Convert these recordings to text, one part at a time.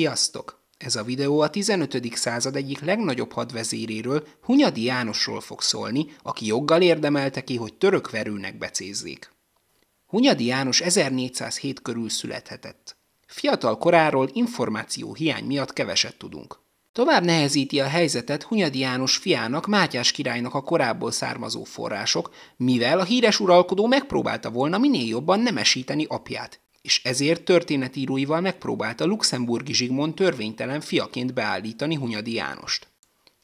Sziasztok! Ez a videó a 15. század egyik legnagyobb hadvezéréről, Hunyadi Jánosról fog szólni, aki joggal érdemelte ki, hogy török verőnek becézzék. Hunyadi János 1407 körül születhetett. Fiatal koráról információ hiány miatt keveset tudunk. Tovább nehezíti a helyzetet Hunyadi János fiának, Mátyás királynak a korából származó források, mivel a híres uralkodó megpróbálta volna minél jobban nemesíteni apját, és ezért történetíróival megpróbálta Luxemburgi Zsigmond törvénytelen fiaként beállítani Hunyadi Jánost.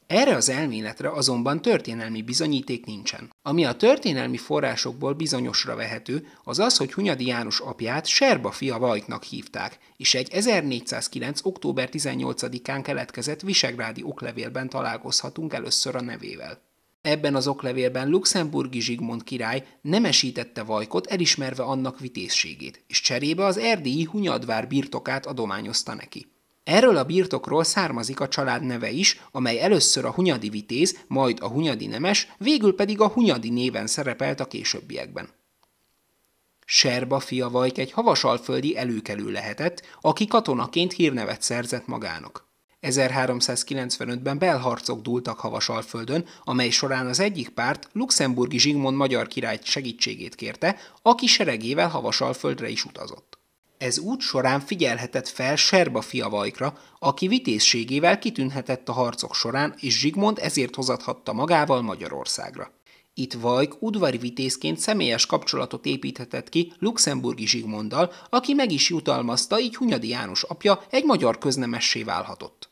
Erre az elméletre azonban történelmi bizonyíték nincsen. Ami a történelmi forrásokból bizonyosra vehető, az az, hogy Hunyadi János apját Serba fia Vajtnak hívták, és egy 1409. október 18-án keletkezett visegrádi oklevélben találkozhatunk először a nevével. Ebben az oklevélben luxemburgi Zsigmond király nemesítette Vajkot elismerve annak vitézségét, és cserébe az erdélyi Hunyadvár birtokát adományozta neki. Erről a birtokról származik a család neve is, amely először a Hunyadi vitéz, majd a Hunyadi nemes, végül pedig a Hunyadi néven szerepelt a későbbiekben. Serba fia Vajk egy havasalföldi előkelő lehetett, aki katonaként hírnevet szerzett magának. 1395-ben belharcok dúltak Havasalföldön, amely során az egyik párt luxemburgi Zsigmond magyar király segítségét kérte, aki seregével Havasalföldre is utazott. Ez út során figyelhetett fel Serba Vajkra, aki vitézségével kitűnhetett a harcok során, és Zsigmond ezért hozathatta magával Magyarországra. Itt Vajk udvari vitézként személyes kapcsolatot építhetett ki luxemburgi Zsigmonddal, aki meg is jutalmazta, így Hunyadi János apja egy magyar köznemessé válhatott.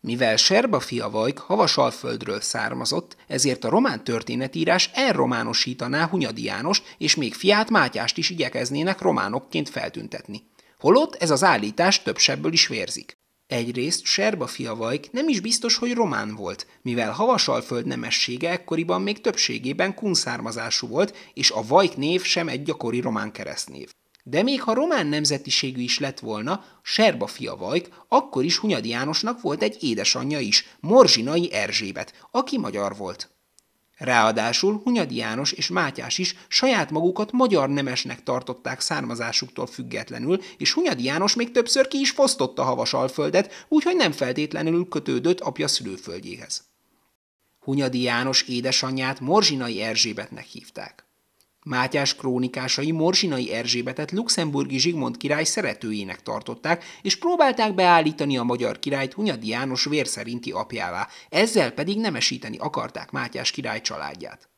Mivel Serba fia Vajk Havasalföldről származott, ezért a román történetírás elrománosítaná Hunyadi János, és még fiát Mátyást is igyekeznének románokként feltüntetni. Holott ez az állítás több sebből is vérzik. Egyrészt Serba fia Vajk nem is biztos, hogy román volt, mivel Havasalföld nemessége ekkoriban még többségében kunszármazású volt, és a Vajk név sem egy gyakori román keresztnév. De még ha román nemzetiségű is lett volna, Serba fia Vajk, akkor is Hunyadi Jánosnak volt egy édesanyja is, Morzsinai Erzsébet, aki magyar volt. Ráadásul Hunyadi János és Mátyás is saját magukat magyar nemesnek tartották származásuktól függetlenül, és Hunyadi János még többször ki is fosztotta havasalföldet, úgyhogy nem feltétlenül kötődött apja szülőföldjéhez. Hunyadi János édesanyját Morzsinai Erzsébetnek hívták. Mátyás krónikásai Morsinai Erzsébetet luxemburgi Zsigmond király szeretőjének tartották, és próbálták beállítani a magyar királyt Hunyadi János vérszerinti apjává, ezzel pedig nemesíteni akarták Mátyás király családját.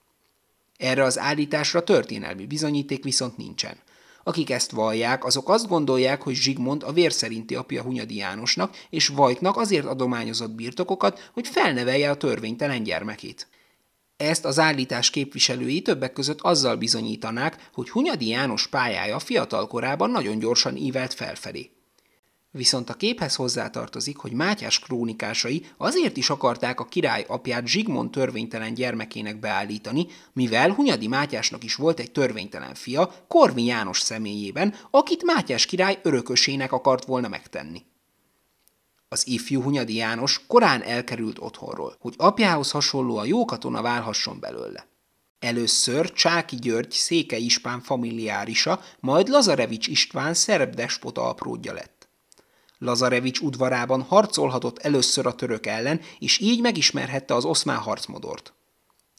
Erre az állításra történelmi bizonyíték viszont nincsen. Akik ezt vallják, azok azt gondolják, hogy Zsigmond a vérszerinti apja Hunyadi Jánosnak és Vajtnak azért adományozott birtokokat, hogy felnevelje a törvénytelen gyermekét. Ezt az állítás képviselői többek között azzal bizonyítanák, hogy Hunyadi János pályája fiatal korában nagyon gyorsan ívelt felfelé. Viszont a képhez hozzátartozik, hogy Mátyás krónikásai azért is akarták a király apját Zsigmond törvénytelen gyermekének beállítani, mivel Hunyadi Mátyásnak is volt egy törvénytelen fia, Korvin János személyében, akit Mátyás király örökösének akart volna megtenni. Az ifjú Hunyadi János korán elkerült otthonról, hogy apjához hasonló a jó katona válhasson belőle. Először Csáki György széke ispán familiárisa, majd Lazarevics István szerb despota apródja lett. Lazarevics udvarában harcolhatott először a török ellen, és így megismerhette az oszmán harcmodort.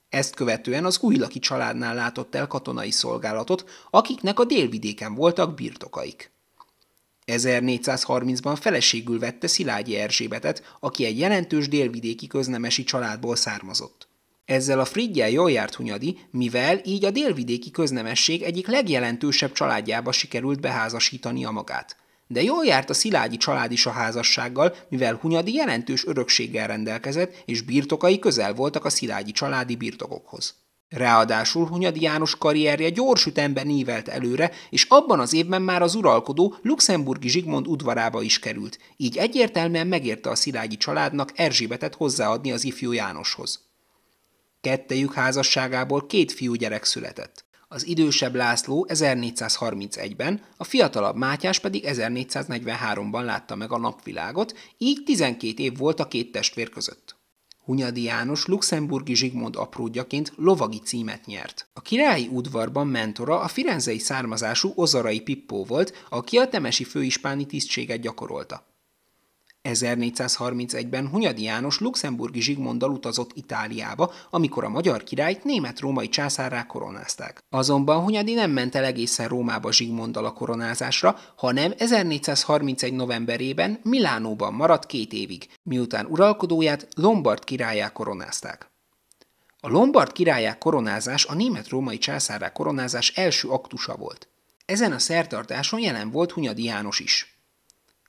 Ezt követően az újlaki családnál látott el katonai szolgálatot, akiknek a délvidéken voltak birtokaik. 1430-ban feleségül vette Szilágyi Erzsébetet, aki egy jelentős délvidéki köznemesi családból származott. Ezzel a Frigyel jól járt Hunyadi, mivel így a délvidéki köznemesség egyik legjelentősebb családjába sikerült a magát. De jól járt a Szilágyi család is a házassággal, mivel Hunyadi jelentős örökséggel rendelkezett, és birtokai közel voltak a Szilágyi családi birtokokhoz. Ráadásul Hunyadi János karrierje gyors ütemben ívelt előre, és abban az évben már az uralkodó luxemburgi Zsigmond udvarába is került, így egyértelműen megérte a Szilágyi családnak Erzsébetet hozzáadni az ifjú Jánoshoz. Kettejük házasságából két gyerek született. Az idősebb László 1431-ben, a fiatalabb Mátyás pedig 1443-ban látta meg a napvilágot, így 12 év volt a két testvér között. Hunyadi János luxemburgi Zsigmond apródjaként lovagi címet nyert. A királyi udvarban mentora a firenzei származású Ozarai Pippó volt, aki a temesi főispáni tisztséget gyakorolta. 1431-ben Hunyadi János luxemburgi Zsigmonddal utazott Itáliába, amikor a magyar királyt német-római császárrá koronázták. Azonban Hunyadi nem ment el egészen Rómába Zsigmonddal a koronázásra, hanem 1431. novemberében Milánóban maradt két évig, miután uralkodóját Lombard királyá koronázták. A Lombard királyá koronázás a német-római császárrá koronázás első aktusa volt. Ezen a szertartáson jelen volt Hunyadi János is.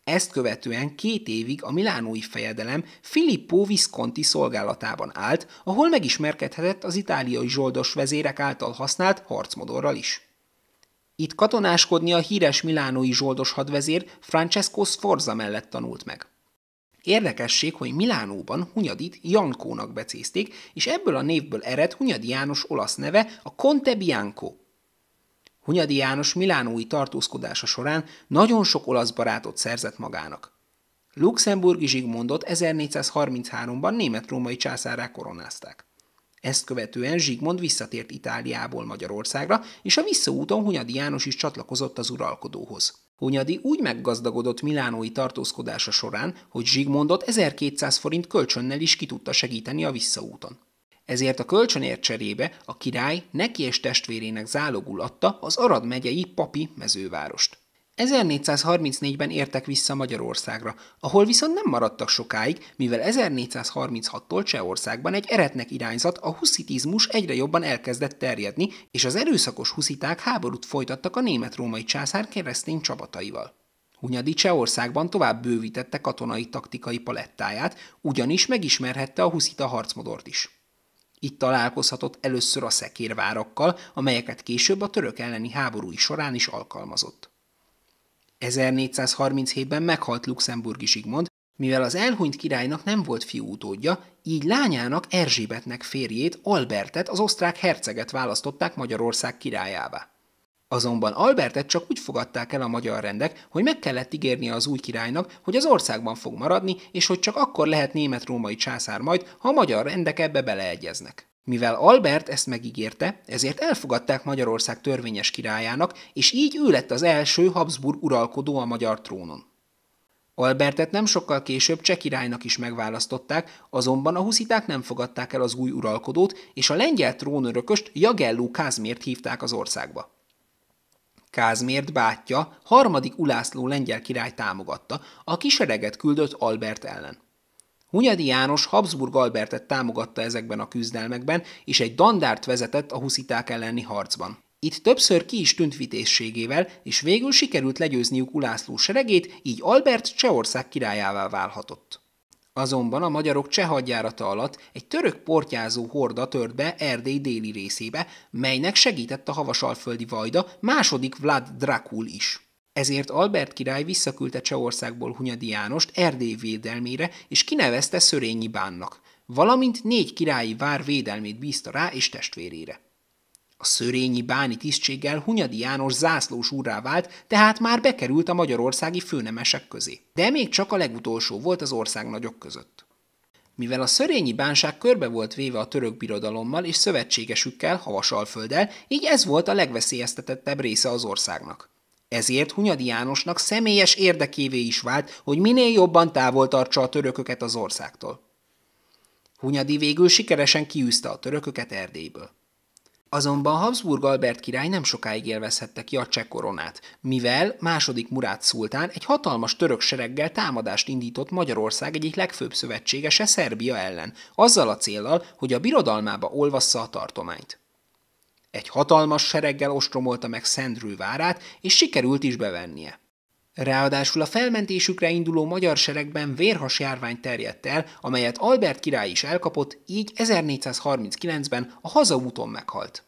Ezt követően két évig a milánói fejedelem Filippo Visconti szolgálatában állt, ahol megismerkedhetett az itáliai zsoldos vezérek által használt harcmodorral is. Itt katonáskodni a híres milánói zsoldos hadvezér Francesco Sforza mellett tanult meg. Érdekesség, hogy Milánóban Hunyadit Jankónak becézték, és ebből a névből ered Hunyadi János olasz neve a Conte Bianco, Hunyadi János milánói tartózkodása során nagyon sok olasz barátot szerzett magának. Luxemburgi Zsigmondot 1433-ban német-római császárá koronázták. Ezt követően Zsigmond visszatért Itáliából Magyarországra, és a visszaúton Hunyadi János is csatlakozott az uralkodóhoz. Hunyadi úgy meggazdagodott milánói tartózkodása során, hogy Zsigmondot 1200 forint kölcsönnel is ki tudta segíteni a visszaúton ezért a kölcsönért cserébe a király neki és testvérének zálogul adta az Arad megyei papi mezővárost. 1434-ben értek vissza Magyarországra, ahol viszont nem maradtak sokáig, mivel 1436-tól Csehországban egy eretnek irányzat, a huszitizmus egyre jobban elkezdett terjedni, és az erőszakos husziták háborút folytattak a német-római császár keresztény csapataival. Hunyadi Csehországban tovább bővítette katonai taktikai palettáját, ugyanis megismerhette a huszita harcmodort is. Itt találkozhatott először a szekérvárakkal, amelyeket később a török elleni háborúi során is alkalmazott. 1437-ben meghalt luxemburgi Zsigmond, mivel az elhunyt királynak nem volt fiú utódja, így lányának Erzsébetnek férjét, Albertet, az osztrák herceget választották Magyarország királyává. Azonban Albertet csak úgy fogadták el a magyar rendek, hogy meg kellett ígérnie az új királynak, hogy az országban fog maradni, és hogy csak akkor lehet német-római császár majd, ha a magyar rendek ebbe beleegyeznek. Mivel Albert ezt megígérte, ezért elfogadták Magyarország törvényes királyának, és így ő lett az első Habsburg uralkodó a magyar trónon. Albertet nem sokkal később cseh királynak is megválasztották, azonban a husziták nem fogadták el az új uralkodót, és a lengyel trónörököst Jagelló Kázmért hívták az országba. Kázmért bátyja, harmadik Ulászló lengyel király támogatta, a kisereget küldött Albert ellen. Hunyadi János Habsburg Albertet támogatta ezekben a küzdelmekben, és egy dandárt vezetett a husziták elleni harcban. Itt többször ki is tűnt vitézségével, és végül sikerült legyőzniük Ulászló seregét, így Albert Csehország királyává válhatott. Azonban a magyarok cseh hadjárata alatt egy török portyázó horda tört be Erdély déli részébe, melynek segített a havasalföldi vajda második Vlad Drakul is. Ezért Albert király visszaküldte Csehországból Hunyadi Jánost Erdély védelmére, és kinevezte Szörényi bánnak, valamint négy királyi vár védelmét bízta rá és testvérére. A szörényi báni tisztséggel Hunyadi János zászlós úrrá vált, tehát már bekerült a magyarországi főnemesek közé. De még csak a legutolsó volt az ország nagyok között. Mivel a szörényi bánság körbe volt véve a török birodalommal és szövetségesükkel, Havasalfölddel, így ez volt a legveszélyeztetettebb része az országnak. Ezért Hunyadi Jánosnak személyes érdekévé is vált, hogy minél jobban távol tartsa a törököket az országtól. Hunyadi végül sikeresen kiűzte a törököket Erdélyből. Azonban Habsburg Albert király nem sokáig élvezhette ki a cseh koronát, mivel második Murát szultán egy hatalmas török sereggel támadást indított Magyarország egyik legfőbb szövetségese Szerbia ellen, azzal a céllal, hogy a birodalmába olvassa a tartományt. Egy hatalmas sereggel ostromolta meg Szendrő várát, és sikerült is bevennie. Ráadásul a felmentésükre induló magyar seregben vérhas járvány terjedt el, amelyet Albert király is elkapott, így 1439-ben a hazaúton meghalt.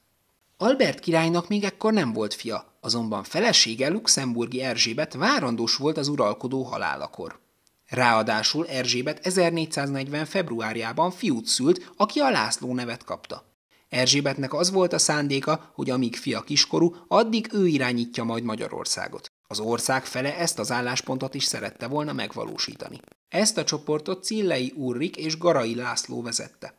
Albert királynak még ekkor nem volt fia, azonban felesége luxemburgi Erzsébet várandós volt az uralkodó halálakor. Ráadásul Erzsébet 1440. februárjában fiút szült, aki a László nevet kapta. Erzsébetnek az volt a szándéka, hogy amíg fia kiskorú, addig ő irányítja majd Magyarországot. Az ország fele ezt az álláspontot is szerette volna megvalósítani. Ezt a csoportot Cillei Ulrik és Garai László vezette.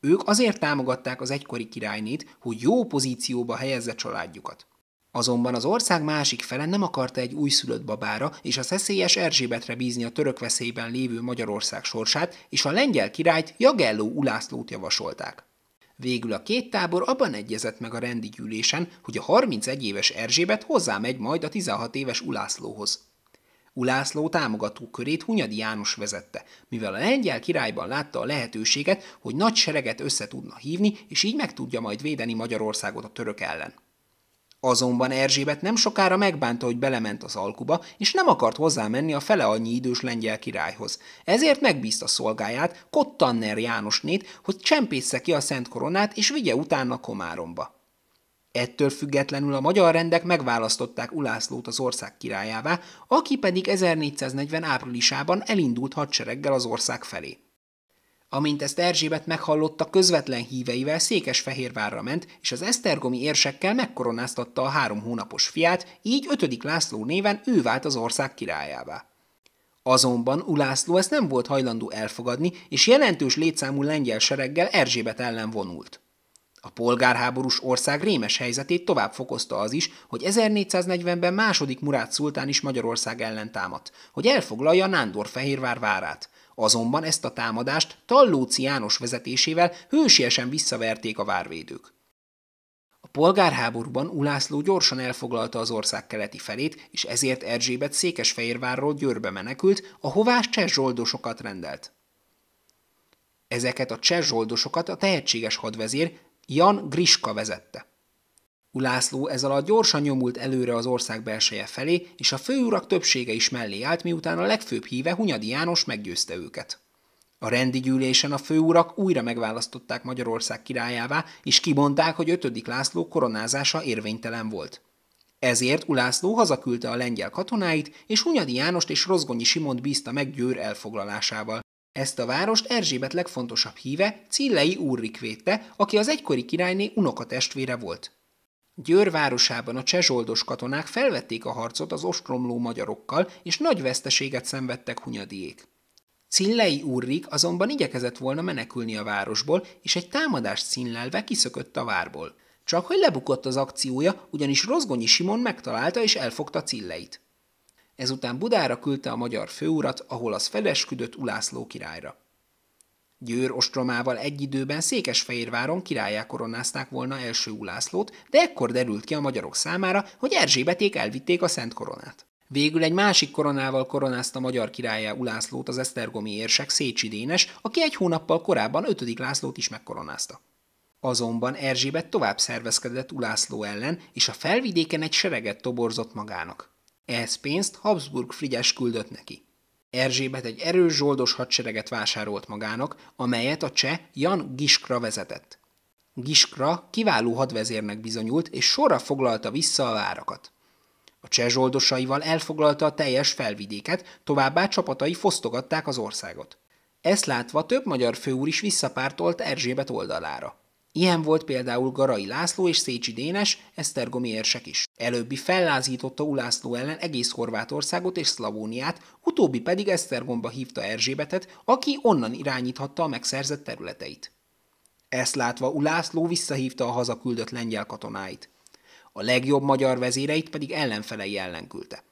Ők azért támogatták az egykori királynét, hogy jó pozícióba helyezze családjukat. Azonban az ország másik fele nem akarta egy újszülött babára és a szeszélyes Erzsébetre bízni a török veszélyben lévő Magyarország sorsát, és a lengyel királyt Jagelló Ulászlót javasolták. Végül a két tábor abban egyezett meg a rendi gyűlésen, hogy a 31 éves Erzsébet hozzámegy majd a 16 éves Ulászlóhoz. Ulászló támogató körét Hunyadi János vezette, mivel a lengyel királyban látta a lehetőséget, hogy nagy sereget össze tudna hívni, és így meg tudja majd védeni Magyarországot a török ellen. Azonban Erzsébet nem sokára megbánta, hogy belement az alkuba, és nem akart hozzá menni a fele annyi idős lengyel királyhoz. Ezért megbízta szolgáját, Kottanner Jánosnét, hogy csempészze ki a Szent Koronát, és vigye utána Komáromba. Ettől függetlenül a magyar rendek megválasztották Ulászlót az ország királyává, aki pedig 1440 áprilisában elindult hadsereggel az ország felé. Amint ezt Erzsébet meghallotta, közvetlen híveivel Székesfehérvárra ment, és az esztergomi érsekkel megkoronáztatta a három hónapos fiát, így ötödik László néven ő vált az ország királyává. Azonban Ulászló ezt nem volt hajlandó elfogadni, és jelentős létszámú lengyel sereggel Erzsébet ellen vonult. A polgárháborús ország rémes helyzetét tovább fokozta az is, hogy 1440-ben második Murát szultán is Magyarország ellen támadt, hogy elfoglalja Nándorfehérvár várát – Azonban ezt a támadást Tallóci János vezetésével hősiesen visszaverték a várvédők. A polgárháborúban Ulászló gyorsan elfoglalta az ország keleti felét, és ezért Erzsébet Székesfehérvárról Győrbe menekült, ahová cseh zsoldosokat rendelt. Ezeket a cseh zsoldosokat a tehetséges hadvezér Jan Griska vezette. Ulászló ez alatt gyorsan nyomult előre az ország belseje felé, és a főurak többsége is mellé állt, miután a legfőbb híve Hunyadi János meggyőzte őket. A rendi gyűlésen a főurak újra megválasztották Magyarország királyává, és kimondták, hogy 5. László koronázása érvénytelen volt. Ezért Ulászló hazaküldte a lengyel katonáit, és Hunyadi Jánost és Rozgonyi Simont bízta meg Győr elfoglalásával. Ezt a várost Erzsébet legfontosabb híve, Cillei Úrrik védte, aki az egykori királyné unokatestvére volt. Győr városában a csezsoldos katonák felvették a harcot az ostromló magyarokkal, és nagy veszteséget szenvedtek hunyadiék. Cillei Urrik azonban igyekezett volna menekülni a városból, és egy támadást színlelve kiszökött a várból. Csak hogy lebukott az akciója, ugyanis Rozgonyi Simon megtalálta és elfogta Cilleit. Ezután Budára küldte a magyar főurat, ahol az felesküdött Ulászló királyra. Győr ostromával egy időben Székesfehérváron királyá koronázták volna első Ulászlót, de ekkor derült ki a magyarok számára, hogy Erzsébeték elvitték a Szent Koronát. Végül egy másik koronával koronázta magyar királyá Ulászlót az esztergomi érsek Szécsi Dénes, aki egy hónappal korábban 5. Lászlót is megkoronázta. Azonban Erzsébet tovább szervezkedett Ulászló ellen, és a felvidéken egy sereget toborzott magának. Ehhez pénzt Habsburg Frigyes küldött neki. Erzsébet egy erős zsoldos hadsereget vásárolt magának, amelyet a cseh Jan Giskra vezetett. Giskra kiváló hadvezérnek bizonyult, és sorra foglalta vissza a várakat. A cseh zsoldosaival elfoglalta a teljes felvidéket, továbbá csapatai fosztogatták az országot. Ezt látva több magyar főúr is visszapártolt Erzsébet oldalára. Ilyen volt például Garai László és Szécsi Dénes, Esztergomi érsek is. Előbbi fellázította Ulászló ellen egész Horvátországot és Szlavóniát, utóbbi pedig Esztergomba hívta Erzsébetet, aki onnan irányíthatta a megszerzett területeit. Ezt látva Ulászló visszahívta a hazaküldött lengyel katonáit. A legjobb magyar vezéreit pedig ellenfelei ellen küldte.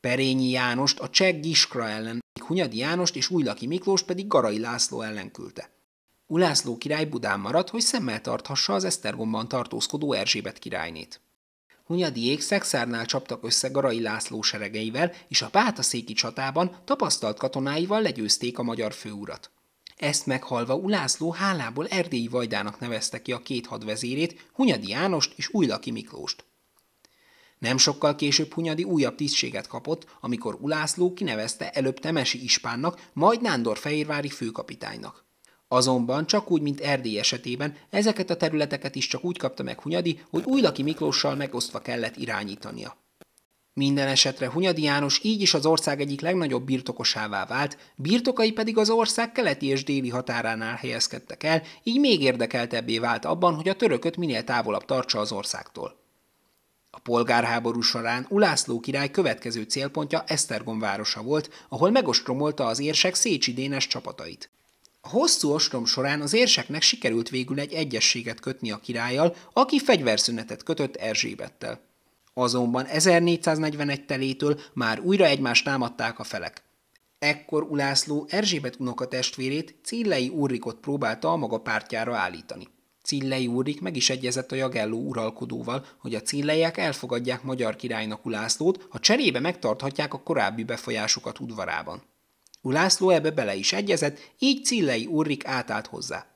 Perényi Jánost a cseh Giskra ellen, Hunyadi Jánost és Újlaki Miklós pedig Garai László ellen küldte. Ulászló király Budán maradt, hogy szemmel tarthassa az Esztergomban tartózkodó Erzsébet királynét. Hunyadiék Szexárnál csaptak össze Garai László seregeivel, és a Pátaszéki csatában tapasztalt katonáival legyőzték a magyar főurat. Ezt meghalva Ulászló hálából erdélyi vajdának nevezte ki a két hadvezérét, Hunyadi Jánost és Újlaki Miklóst. Nem sokkal később Hunyadi újabb tisztséget kapott, amikor Ulászló kinevezte előbb Temesi Ispánnak, majd Nándor Fehérvári főkapitánynak. Azonban csak úgy, mint Erdély esetében, ezeket a területeket is csak úgy kapta meg Hunyadi, hogy Újlaki Miklóssal megosztva kellett irányítania. Minden esetre Hunyadi János így is az ország egyik legnagyobb birtokosává vált, birtokai pedig az ország keleti és déli határánál helyezkedtek el, így még érdekeltebbé vált abban, hogy a törököt minél távolabb tartsa az országtól. A polgárháború során Ulászló király következő célpontja Esztergom városa volt, ahol megostromolta az érsek Szécsi Dénes csapatait. A hosszú ostrom során az érseknek sikerült végül egy egyességet kötni a királlyal, aki fegyverszünetet kötött Erzsébettel. Azonban 1441 telétől már újra egymást támadták a felek. Ekkor Ulászló Erzsébet testvérét Cillei úrrikot próbálta a maga pártjára állítani. Cillei úrrik meg is egyezett a Jagelló uralkodóval, hogy a Cilleiek elfogadják magyar királynak Ulászlót, ha cserébe megtarthatják a korábbi befolyásukat udvarában. Ulászló ebbe bele is egyezett, így Cillei Urrik átállt hozzá.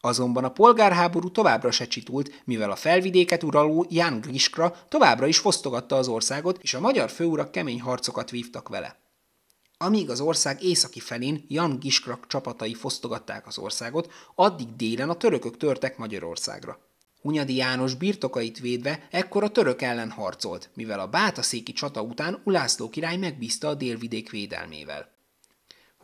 Azonban a polgárháború továbbra se csitult, mivel a felvidéket uraló Ján Griskra továbbra is fosztogatta az országot, és a magyar főurak kemény harcokat vívtak vele. Amíg az ország északi felén Jan Giskrak csapatai fosztogatták az országot, addig délen a törökök törtek Magyarországra. Hunyadi János birtokait védve ekkor a török ellen harcolt, mivel a bátaszéki csata után Ulászló király megbízta a délvidék védelmével.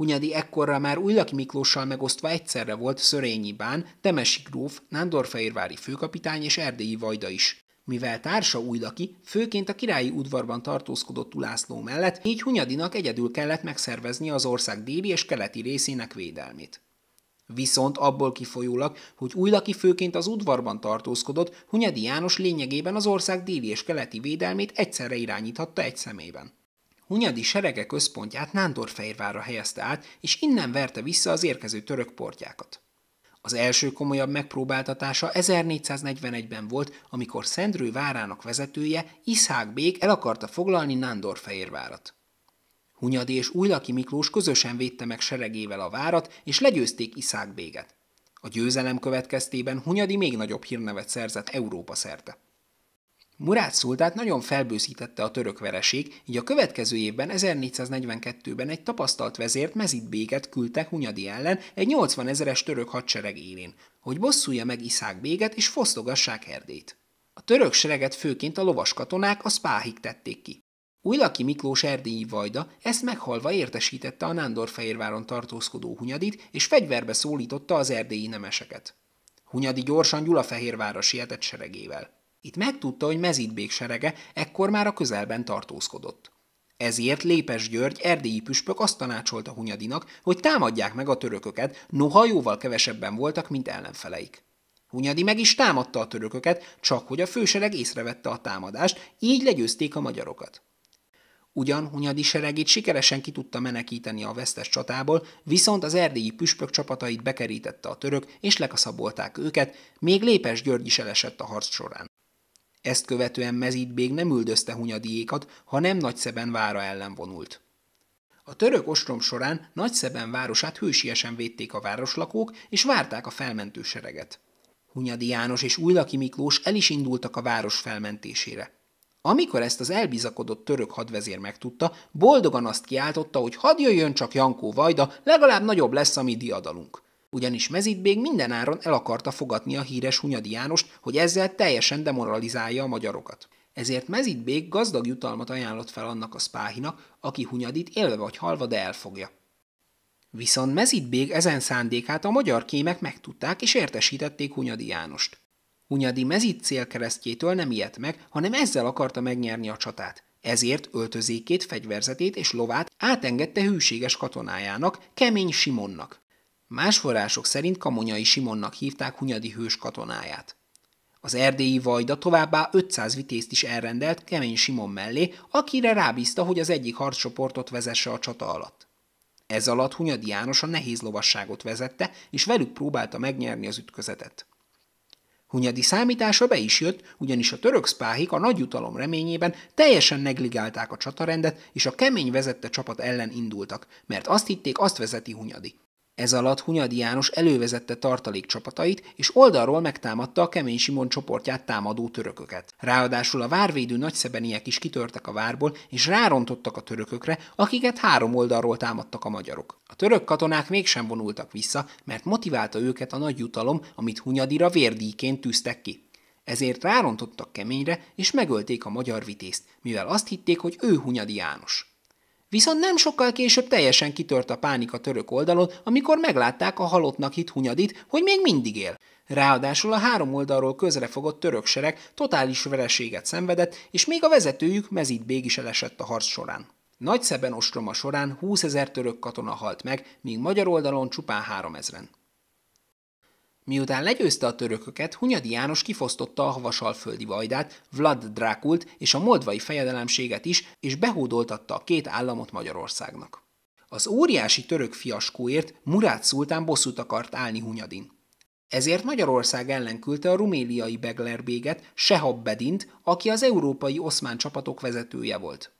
Hunyadi ekkorra már Újlaki Miklóssal megosztva egyszerre volt Szörényi Bán, Temesi gróf, Nándorfehérvári főkapitány és Erdélyi Vajda is. Mivel társa Újlaki főként a királyi udvarban tartózkodott Ulászló mellett, így Hunyadinak egyedül kellett megszervezni az ország déli és keleti részének védelmét. Viszont abból kifolyólag, hogy Újlaki főként az udvarban tartózkodott, Hunyadi János lényegében az ország déli és keleti védelmét egyszerre irányíthatta egy szemében. Hunyadi serege központját Nándorfehérvárra helyezte át, és innen verte vissza az érkező török portjákat. Az első komolyabb megpróbáltatása 1441-ben volt, amikor Szendrő várának vezetője Iszhák Bék el akarta foglalni Nándorfehérvárat. Hunyadi és Újlaki Miklós közösen védte meg seregével a várat, és legyőzték Iszák Béget. A győzelem következtében Hunyadi még nagyobb hírnevet szerzett Európa szerte. Murát Szultát nagyon felbőszítette a török vereség, így a következő évben, 1442-ben egy tapasztalt vezért mezit Béget küldte Hunyadi ellen egy 80 ezeres török hadsereg élén, hogy bosszulja meg Iszák Béget és fosztogassák Erdét. A török sereget főként a lovas katonák, a spáhik tették ki. Újlaki Miklós erdélyi vajda ezt meghalva értesítette a Nándorfehérváron tartózkodó Hunyadit, és fegyverbe szólította az erdélyi nemeseket. Hunyadi gyorsan Gyulafehérvára sietett seregével. Itt megtudta, hogy mezítbék serege ekkor már a közelben tartózkodott. Ezért Lépes György erdélyi püspök azt tanácsolta Hunyadinak, hogy támadják meg a törököket, noha jóval kevesebben voltak, mint ellenfeleik. Hunyadi meg is támadta a törököket, csak hogy a fősereg észrevette a támadást, így legyőzték a magyarokat. Ugyan Hunyadi seregét sikeresen ki tudta menekíteni a vesztes csatából, viszont az erdélyi püspök csapatait bekerítette a török, és lekaszabolták őket, még Lépes György is elesett a harc során. Ezt követően Mezid még nem üldözte Hunyadiékat, hanem Nagyszeben vára ellen vonult. A török ostrom során Nagyszeben városát hősiesen védték a városlakók, és várták a felmentő sereget. Hunyadi János és Újlaki Miklós el is indultak a város felmentésére. Amikor ezt az elbizakodott török hadvezér megtudta, boldogan azt kiáltotta, hogy hadd jöjjön csak Jankó Vajda, legalább nagyobb lesz a mi diadalunk ugyanis Mezit még mindenáron el akarta fogadni a híres Hunyadi Jánost, hogy ezzel teljesen demoralizálja a magyarokat. Ezért Mezit gazdag jutalmat ajánlott fel annak a spáhinak, aki Hunyadit élve vagy halva, de elfogja. Viszont Mezit ezen szándékát a magyar kémek megtudták és értesítették Hunyadi Jánost. Hunyadi Mezit célkeresztjétől nem ijedt meg, hanem ezzel akarta megnyerni a csatát. Ezért öltözékét, fegyverzetét és lovát átengedte hűséges katonájának, Kemény Simonnak. Más források szerint Kamonyai Simonnak hívták Hunyadi hős katonáját. Az erdélyi vajda továbbá 500 vitézt is elrendelt Kemény Simon mellé, akire rábízta, hogy az egyik harcsoportot vezesse a csata alatt. Ez alatt Hunyadi János a nehéz lovasságot vezette, és velük próbálta megnyerni az ütközetet. Hunyadi számítása be is jött, ugyanis a török szpáhik a nagy jutalom reményében teljesen negligálták a csatarendet, és a kemény vezette csapat ellen indultak, mert azt hitték, azt vezeti Hunyadi. Ez alatt Hunyadi János elővezette tartalék csapatait, és oldalról megtámadta a Kemény Simon csoportját támadó törököket. Ráadásul a várvédő nagyszebeniek is kitörtek a várból, és rárontottak a törökökre, akiket három oldalról támadtak a magyarok. A török katonák mégsem vonultak vissza, mert motiválta őket a nagy jutalom, amit Hunyadira vérdíjként tűztek ki. Ezért rárontottak keményre, és megölték a magyar vitézt, mivel azt hitték, hogy ő Hunyadi János. Viszont nem sokkal később teljesen kitört a pánik a török oldalon, amikor meglátták a halottnak hit Hunyadit, hogy még mindig él. Ráadásul a három oldalról közrefogott török sereg totális vereséget szenvedett, és még a vezetőjük mezit Bég is elesett a harc során. szeben ostroma során 20 ezer török katona halt meg, míg magyar oldalon csupán 3 ezeren. Miután legyőzte a törököket, Hunyadi János kifosztotta a havasalföldi vajdát, Vlad Drákult és a moldvai fejedelemséget is, és behódoltatta a két államot Magyarországnak. Az óriási török fiaskóért Murát szultán bosszút akart állni Hunyadin. Ezért Magyarország ellen küldte a ruméliai Beglerbéget, Sehab Bedint, aki az európai oszmán csapatok vezetője volt.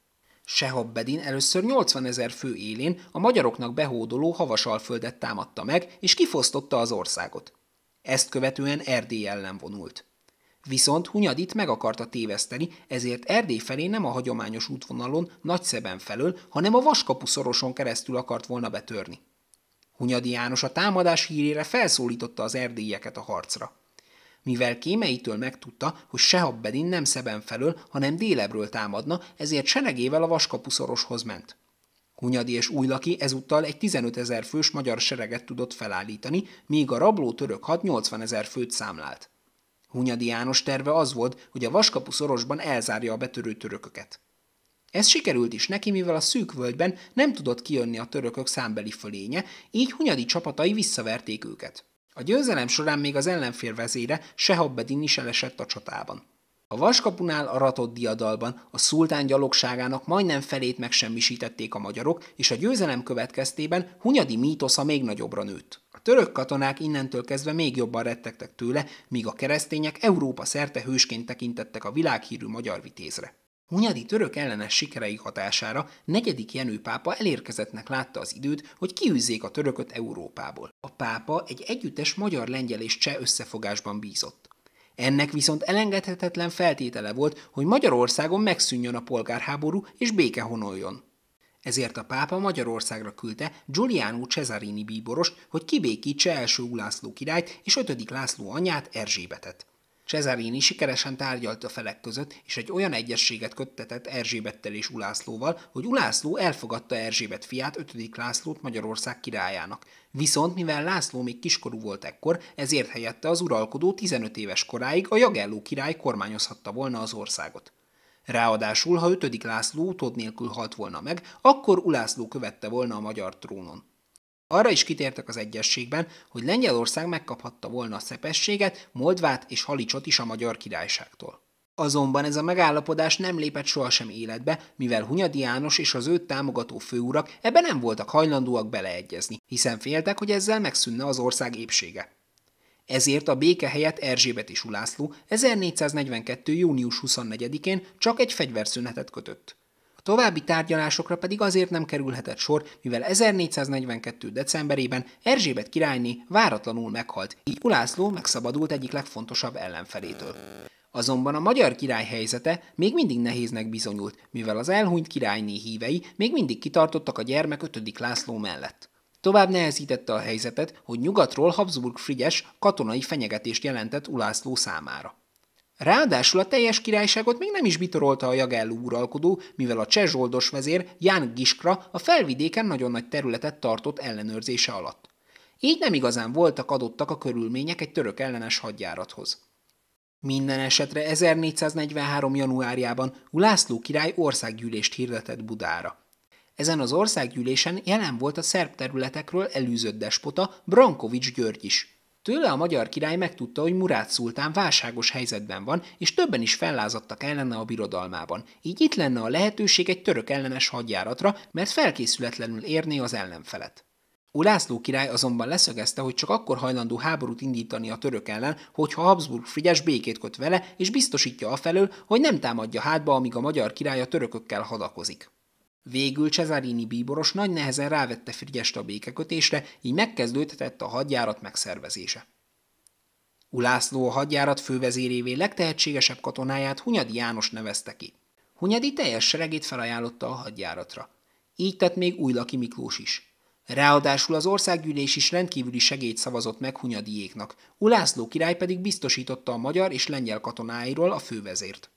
Sehab Bedin először 80 ezer fő élén a magyaroknak behódoló Havasalföldet támadta meg, és kifosztotta az országot. Ezt követően Erdély ellen vonult. Viszont Hunyadit meg akarta téveszteni, ezért Erdély felé nem a hagyományos útvonalon Nagyszeben felől, hanem a Vaskapu szoroson keresztül akart volna betörni. Hunyadi János a támadás hírére felszólította az erdélyeket a harcra. Mivel kémeitől megtudta, hogy Sehabbedin nem szeben felől, hanem délebről támadna, ezért seregével a vaskapuszoros ment. Hunyadi és Újlaki ezúttal egy 15 ezer fős magyar sereget tudott felállítani, míg a rabló török hat 80 ezer főt számlált. Hunyadi János terve az volt, hogy a vaskapu szorosban elzárja a betörő törököket. Ez sikerült is neki, mivel a szűk völgyben nem tudott kijönni a törökök számbeli fölénye, így Hunyadi csapatai visszaverték őket. A győzelem során még az ellenfél vezére Sehabbedin is elesett a csatában. A Vaskapunál aratott diadalban a szultán gyalogságának majdnem felét megsemmisítették a magyarok, és a győzelem következtében Hunyadi mítosza még nagyobbra nőtt. A török katonák innentől kezdve még jobban rettegtek tőle, míg a keresztények Európa szerte hősként tekintettek a világhírű magyar vitézre. Hunyadi török ellenes sikerei hatására negyedik Jenő pápa elérkezettnek látta az időt, hogy kiűzzék a törököt Európából. A pápa egy együttes magyar-lengyel és cseh összefogásban bízott. Ennek viszont elengedhetetlen feltétele volt, hogy Magyarországon megszűnjön a polgárháború és béke honoljon. Ezért a pápa Magyarországra küldte Giuliano Cesarini bíborost, hogy kibékítse első László királyt és ötödik László anyát Erzsébetet. Cesarini sikeresen tárgyalt a felek között, és egy olyan egyességet köttetett Erzsébettel és Ulászlóval, hogy Ulászló elfogadta Erzsébet fiát, 5. Lászlót Magyarország királyának. Viszont, mivel László még kiskorú volt ekkor, ezért helyette az uralkodó 15 éves koráig a Jagelló király kormányozhatta volna az országot. Ráadásul, ha 5. László utód nélkül halt volna meg, akkor Ulászló követte volna a magyar trónon. Arra is kitértek az egyességben, hogy Lengyelország megkaphatta volna a szepességet, Moldvát és Halicsot is a magyar királyságtól. Azonban ez a megállapodás nem lépett sohasem életbe, mivel Hunyadi János és az őt támogató főurak ebben nem voltak hajlandóak beleegyezni, hiszen féltek, hogy ezzel megszűnne az ország épsége. Ezért a béke helyett Erzsébet és Ulászló 1442. június 24-én csak egy fegyverszünetet kötött. További tárgyalásokra pedig azért nem kerülhetett sor, mivel 1442. decemberében Erzsébet királyné váratlanul meghalt, így Ulászló megszabadult egyik legfontosabb ellenfelétől. Azonban a magyar király helyzete még mindig nehéznek bizonyult, mivel az elhunyt királyné hívei még mindig kitartottak a gyermek 5. László mellett. Tovább nehezítette a helyzetet, hogy nyugatról Habsburg Frigyes katonai fenyegetést jelentett Ulászló számára. Ráadásul a teljes királyságot még nem is bitorolta a jagelló uralkodó, mivel a cseh zsoldos vezér Ján Giskra a felvidéken nagyon nagy területet tartott ellenőrzése alatt. Így nem igazán voltak adottak a körülmények egy török ellenes hadjárathoz. Minden esetre 1443. januárjában Ulászló király országgyűlést hirdetett Budára. Ezen az országgyűlésen jelen volt a szerb területekről elűzött despota Brankovics György is. Tőle a magyar király megtudta, hogy Murát szultán válságos helyzetben van, és többen is fellázadtak ellene a birodalmában. Így itt lenne a lehetőség egy török ellenes hadjáratra, mert felkészületlenül érné az ellenfelet. Ulászló király azonban leszögezte, hogy csak akkor hajlandó háborút indítani a török ellen, hogyha Habsburg Frigyes békét köt vele, és biztosítja afelől, hogy nem támadja hátba, amíg a magyar király a törökökkel hadakozik. Végül Cesarini bíboros nagy nehezen rávette Frigyest a békekötésre, így megkezdődhetett a hadjárat megszervezése. Ulászló a hadjárat fővezérévé legtehetségesebb katonáját Hunyadi János nevezte ki. Hunyadi teljes seregét felajánlotta a hadjáratra. Így tett még Laki Miklós is. Ráadásul az országgyűlés is rendkívüli segélyt szavazott meg Hunyadiéknak, Ulászló király pedig biztosította a magyar és lengyel katonáiról a fővezért.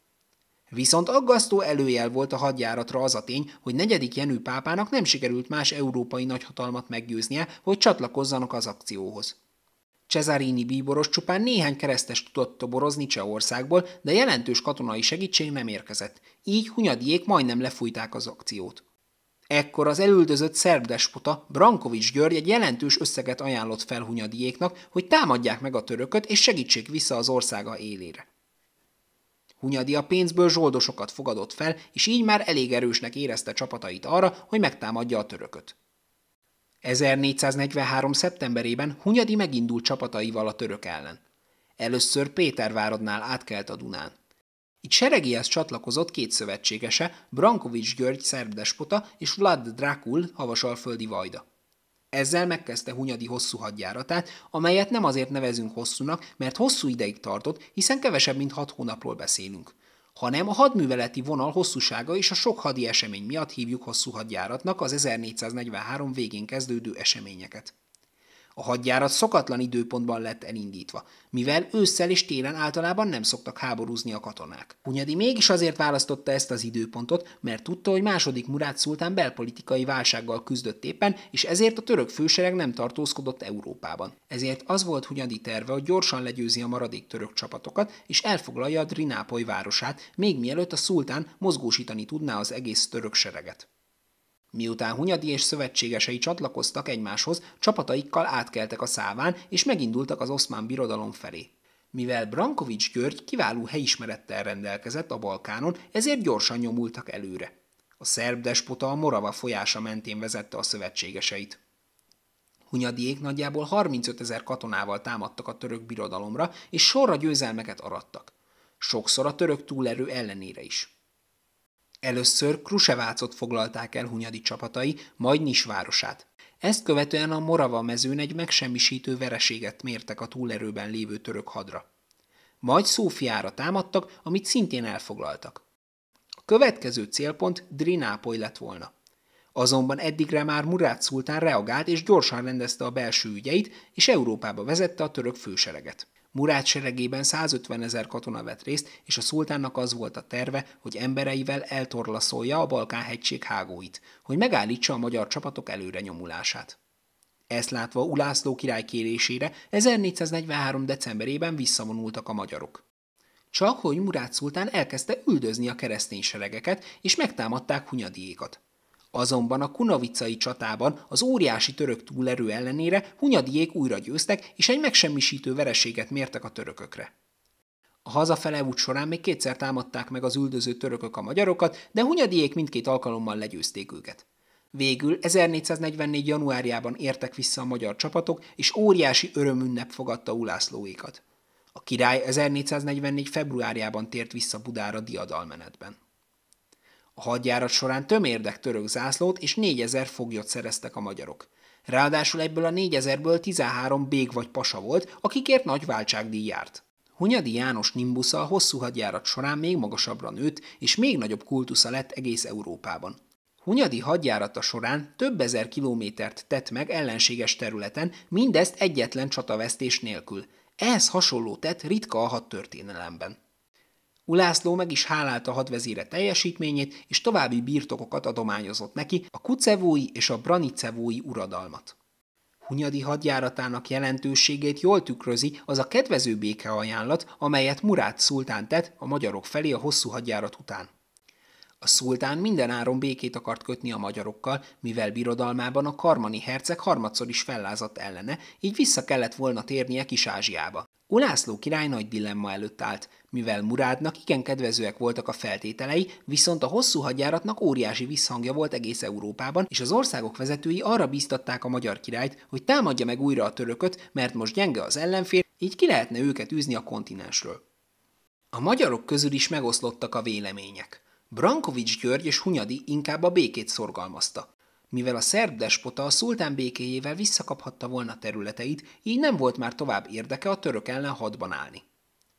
Viszont aggasztó előjel volt a hadjáratra az a tény, hogy negyedik Jenő pápának nem sikerült más európai nagyhatalmat meggyőznie, hogy csatlakozzanak az akcióhoz. Cesarini bíboros csupán néhány keresztes tudott toborozni Csehországból, de jelentős katonai segítség nem érkezett, így hunyadiék majdnem lefújták az akciót. Ekkor az elüldözött szerb despota Brankovics György egy jelentős összeget ajánlott fel Hunyadiéknak, hogy támadják meg a törököt és segítsék vissza az országa élére. Hunyadi a pénzből zsoldosokat fogadott fel, és így már elég erősnek érezte csapatait arra, hogy megtámadja a törököt. 1443. szeptemberében Hunyadi megindult csapataival a török ellen. Először Pétervárodnál átkelt a Dunán. Itt seregéhez csatlakozott két szövetségese, Brankovics György szerb despota és Vlad Drákul havasalföldi vajda. Ezzel megkezdte Hunyadi hosszú hadjáratát, amelyet nem azért nevezünk hosszúnak, mert hosszú ideig tartott, hiszen kevesebb, mint hat hónapról beszélünk hanem a hadműveleti vonal hosszúsága és a sok hadi esemény miatt hívjuk hosszú hadjáratnak az 1443 végén kezdődő eseményeket. A hadjárat szokatlan időpontban lett elindítva, mivel ősszel és télen általában nem szoktak háborúzni a katonák. Hunyadi mégis azért választotta ezt az időpontot, mert tudta, hogy második Murát szultán belpolitikai válsággal küzdött éppen, és ezért a török fősereg nem tartózkodott Európában. Ezért az volt Hunyadi terve, hogy gyorsan legyőzi a maradék török csapatokat, és elfoglalja a Drinápoly városát, még mielőtt a szultán mozgósítani tudná az egész török sereget. Miután Hunyadi és szövetségesei csatlakoztak egymáshoz, csapataikkal átkeltek a száván, és megindultak az oszmán birodalom felé. Mivel Brankovics György kiváló helyismerettel rendelkezett a Balkánon, ezért gyorsan nyomultak előre. A szerb despota a Morava folyása mentén vezette a szövetségeseit. Hunyadiék nagyjából 35 ezer katonával támadtak a török birodalomra, és sorra győzelmeket arattak. Sokszor a török túlerő ellenére is. Először Krusevácot foglalták el Hunyadi csapatai, majd Nisvárosát. Ezt követően a Morava mezőn egy megsemmisítő vereséget mértek a túlerőben lévő török hadra. Majd Szófiára támadtak, amit szintén elfoglaltak. A következő célpont Drinápoly lett volna. Azonban eddigre már Murát szultán reagált és gyorsan rendezte a belső ügyeit, és Európába vezette a török fősereget. Murát seregében 150 ezer katona vett részt, és a szultánnak az volt a terve, hogy embereivel eltorlaszolja a Balkán-hegység hágóit, hogy megállítsa a magyar csapatok előre nyomulását. Ezt látva Ulászló király kérésére 1443. decemberében visszavonultak a magyarok. Csak hogy Murát szultán elkezdte üldözni a keresztény seregeket, és megtámadták Hunyadiékat. Azonban a kunavicai csatában az óriási török túlerő ellenére hunyadiék újra győztek, és egy megsemmisítő vereséget mértek a törökökre. A hazafele út során még kétszer támadták meg az üldöző törökök a magyarokat, de hunyadiék mindkét alkalommal legyőzték őket. Végül 1444. januárjában értek vissza a magyar csapatok, és óriási örömünnep fogadta Ulászlóékat. A király 1444. februárjában tért vissza Budára diadalmenetben. A hadjárat során tömérdek török zászlót és 4000 foglyot szereztek a magyarok. Ráadásul ebből a 4000-ből 13 bég vagy pasa volt, akikért nagy váltságdíj járt. Hunyadi János nimbusza a hosszú hadjárat során még magasabbra nőtt, és még nagyobb kultusza lett egész Európában. Hunyadi hadjárata során több ezer kilométert tett meg ellenséges területen, mindezt egyetlen csatavesztés nélkül. Ehhez hasonló tett ritka a hadtörténelemben. Ulászló meg is hálálta hadvezére teljesítményét, és további birtokokat adományozott neki, a kucevói és a branicevói uradalmat. Hunyadi hadjáratának jelentőségét jól tükrözi az a kedvező békeajánlat, amelyet Murát szultán tett a magyarok felé a hosszú hadjárat után. A szultán mindenáron békét akart kötni a magyarokkal, mivel birodalmában a karmani herceg harmadszor is fellázadt ellene, így vissza kellett volna térnie Kis-Ázsiába. Ulászló király nagy dilemma előtt állt, mivel Murádnak igen kedvezőek voltak a feltételei, viszont a hosszú hadjáratnak óriási visszhangja volt egész Európában, és az országok vezetői arra bíztatták a magyar királyt, hogy támadja meg újra a törököt, mert most gyenge az ellenfél, így ki lehetne őket űzni a kontinensről. A magyarok közül is megoszlottak a vélemények. Brankovics György és Hunyadi inkább a békét szorgalmazta. Mivel a szerb despota a szultán békéjével visszakaphatta volna területeit, így nem volt már tovább érdeke a török ellen hadban állni.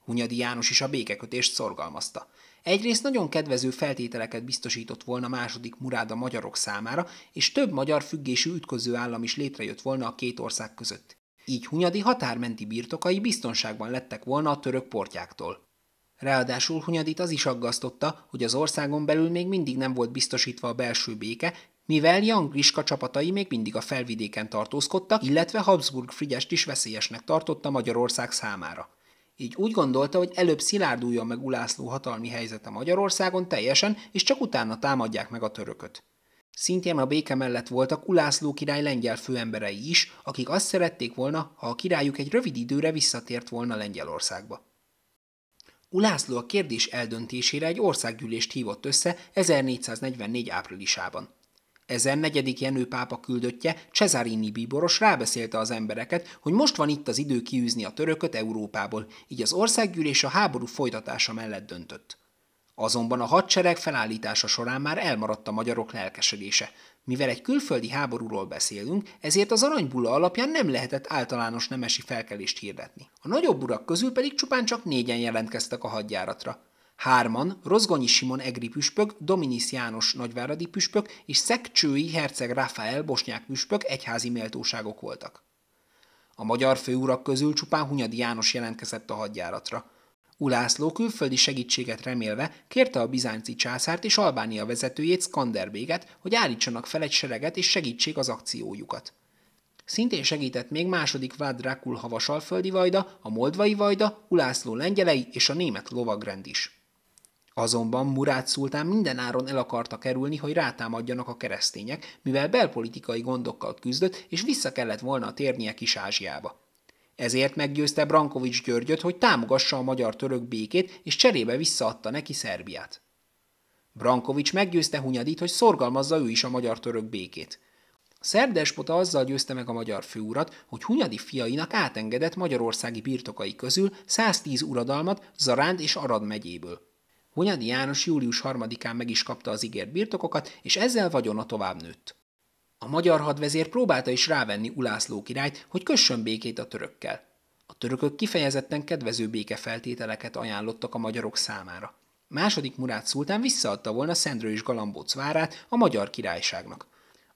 Hunyadi János is a békekötést szorgalmazta. Egyrészt nagyon kedvező feltételeket biztosított volna második Murád a magyarok számára, és több magyar függésű ütköző állam is létrejött volna a két ország között. Így Hunyadi határmenti birtokai biztonságban lettek volna a török portyáktól. Ráadásul Hunyadit az is aggasztotta, hogy az országon belül még mindig nem volt biztosítva a belső béke, mivel Jan Griska csapatai még mindig a felvidéken tartózkodtak, illetve Habsburg Frigyest is veszélyesnek tartotta Magyarország számára. Így úgy gondolta, hogy előbb szilárduljon meg Ulászló hatalmi helyzete Magyarországon teljesen, és csak utána támadják meg a törököt. Szintén a béke mellett voltak Ulászló király lengyel főemberei is, akik azt szerették volna, ha a királyuk egy rövid időre visszatért volna Lengyelországba. Ulászló a kérdés eldöntésére egy országgyűlést hívott össze 1444 áprilisában negyedik Jenő pápa küldöttje, Cesarini bíboros rábeszélte az embereket, hogy most van itt az idő kiűzni a törököt Európából, így az országgyűlés a háború folytatása mellett döntött. Azonban a hadsereg felállítása során már elmaradt a magyarok lelkesedése. Mivel egy külföldi háborúról beszélünk, ezért az aranybulla alapján nem lehetett általános nemesi felkelést hirdetni. A nagyobb urak közül pedig csupán csak négyen jelentkeztek a hadjáratra. Hárman Rozgonyi Simon egri püspök, Dominisz János nagyváradi püspök és Szekcsői herceg Rafael bosnyák püspök egyházi méltóságok voltak. A magyar főurak közül csupán Hunyadi János jelentkezett a hadjáratra. Ulászló külföldi segítséget remélve kérte a bizánci császárt és Albánia vezetőjét Skanderbéget, hogy állítsanak fel egy sereget és segítsék az akciójukat. Szintén segített még második Vád Rákul havasalföldi vajda, a moldvai vajda, Ulászló lengyelei és a német lovagrend is. Azonban Murát szultán minden áron el akarta kerülni, hogy rátámadjanak a keresztények, mivel belpolitikai gondokkal küzdött, és vissza kellett volna térnie Kis-Ázsiába. Ezért meggyőzte Brankovics Györgyöt, hogy támogassa a magyar-török békét, és cserébe visszaadta neki Szerbiát. Brankovics meggyőzte Hunyadit, hogy szorgalmazza ő is a magyar-török békét. szerdespota azzal győzte meg a magyar főurat, hogy Hunyadi fiainak átengedett magyarországi birtokai közül 110 uradalmat Zaránd és Arad megyéből. Hunyadi János július 3-án meg is kapta az ígért birtokokat, és ezzel vagyona tovább nőtt. A magyar hadvezér próbálta is rávenni Ulászló királyt, hogy kössön békét a törökkel. A törökök kifejezetten kedvező békefeltételeket ajánlottak a magyarok számára. Második Murát szultán visszaadta volna Szendrő és Galambóc várát a magyar királyságnak.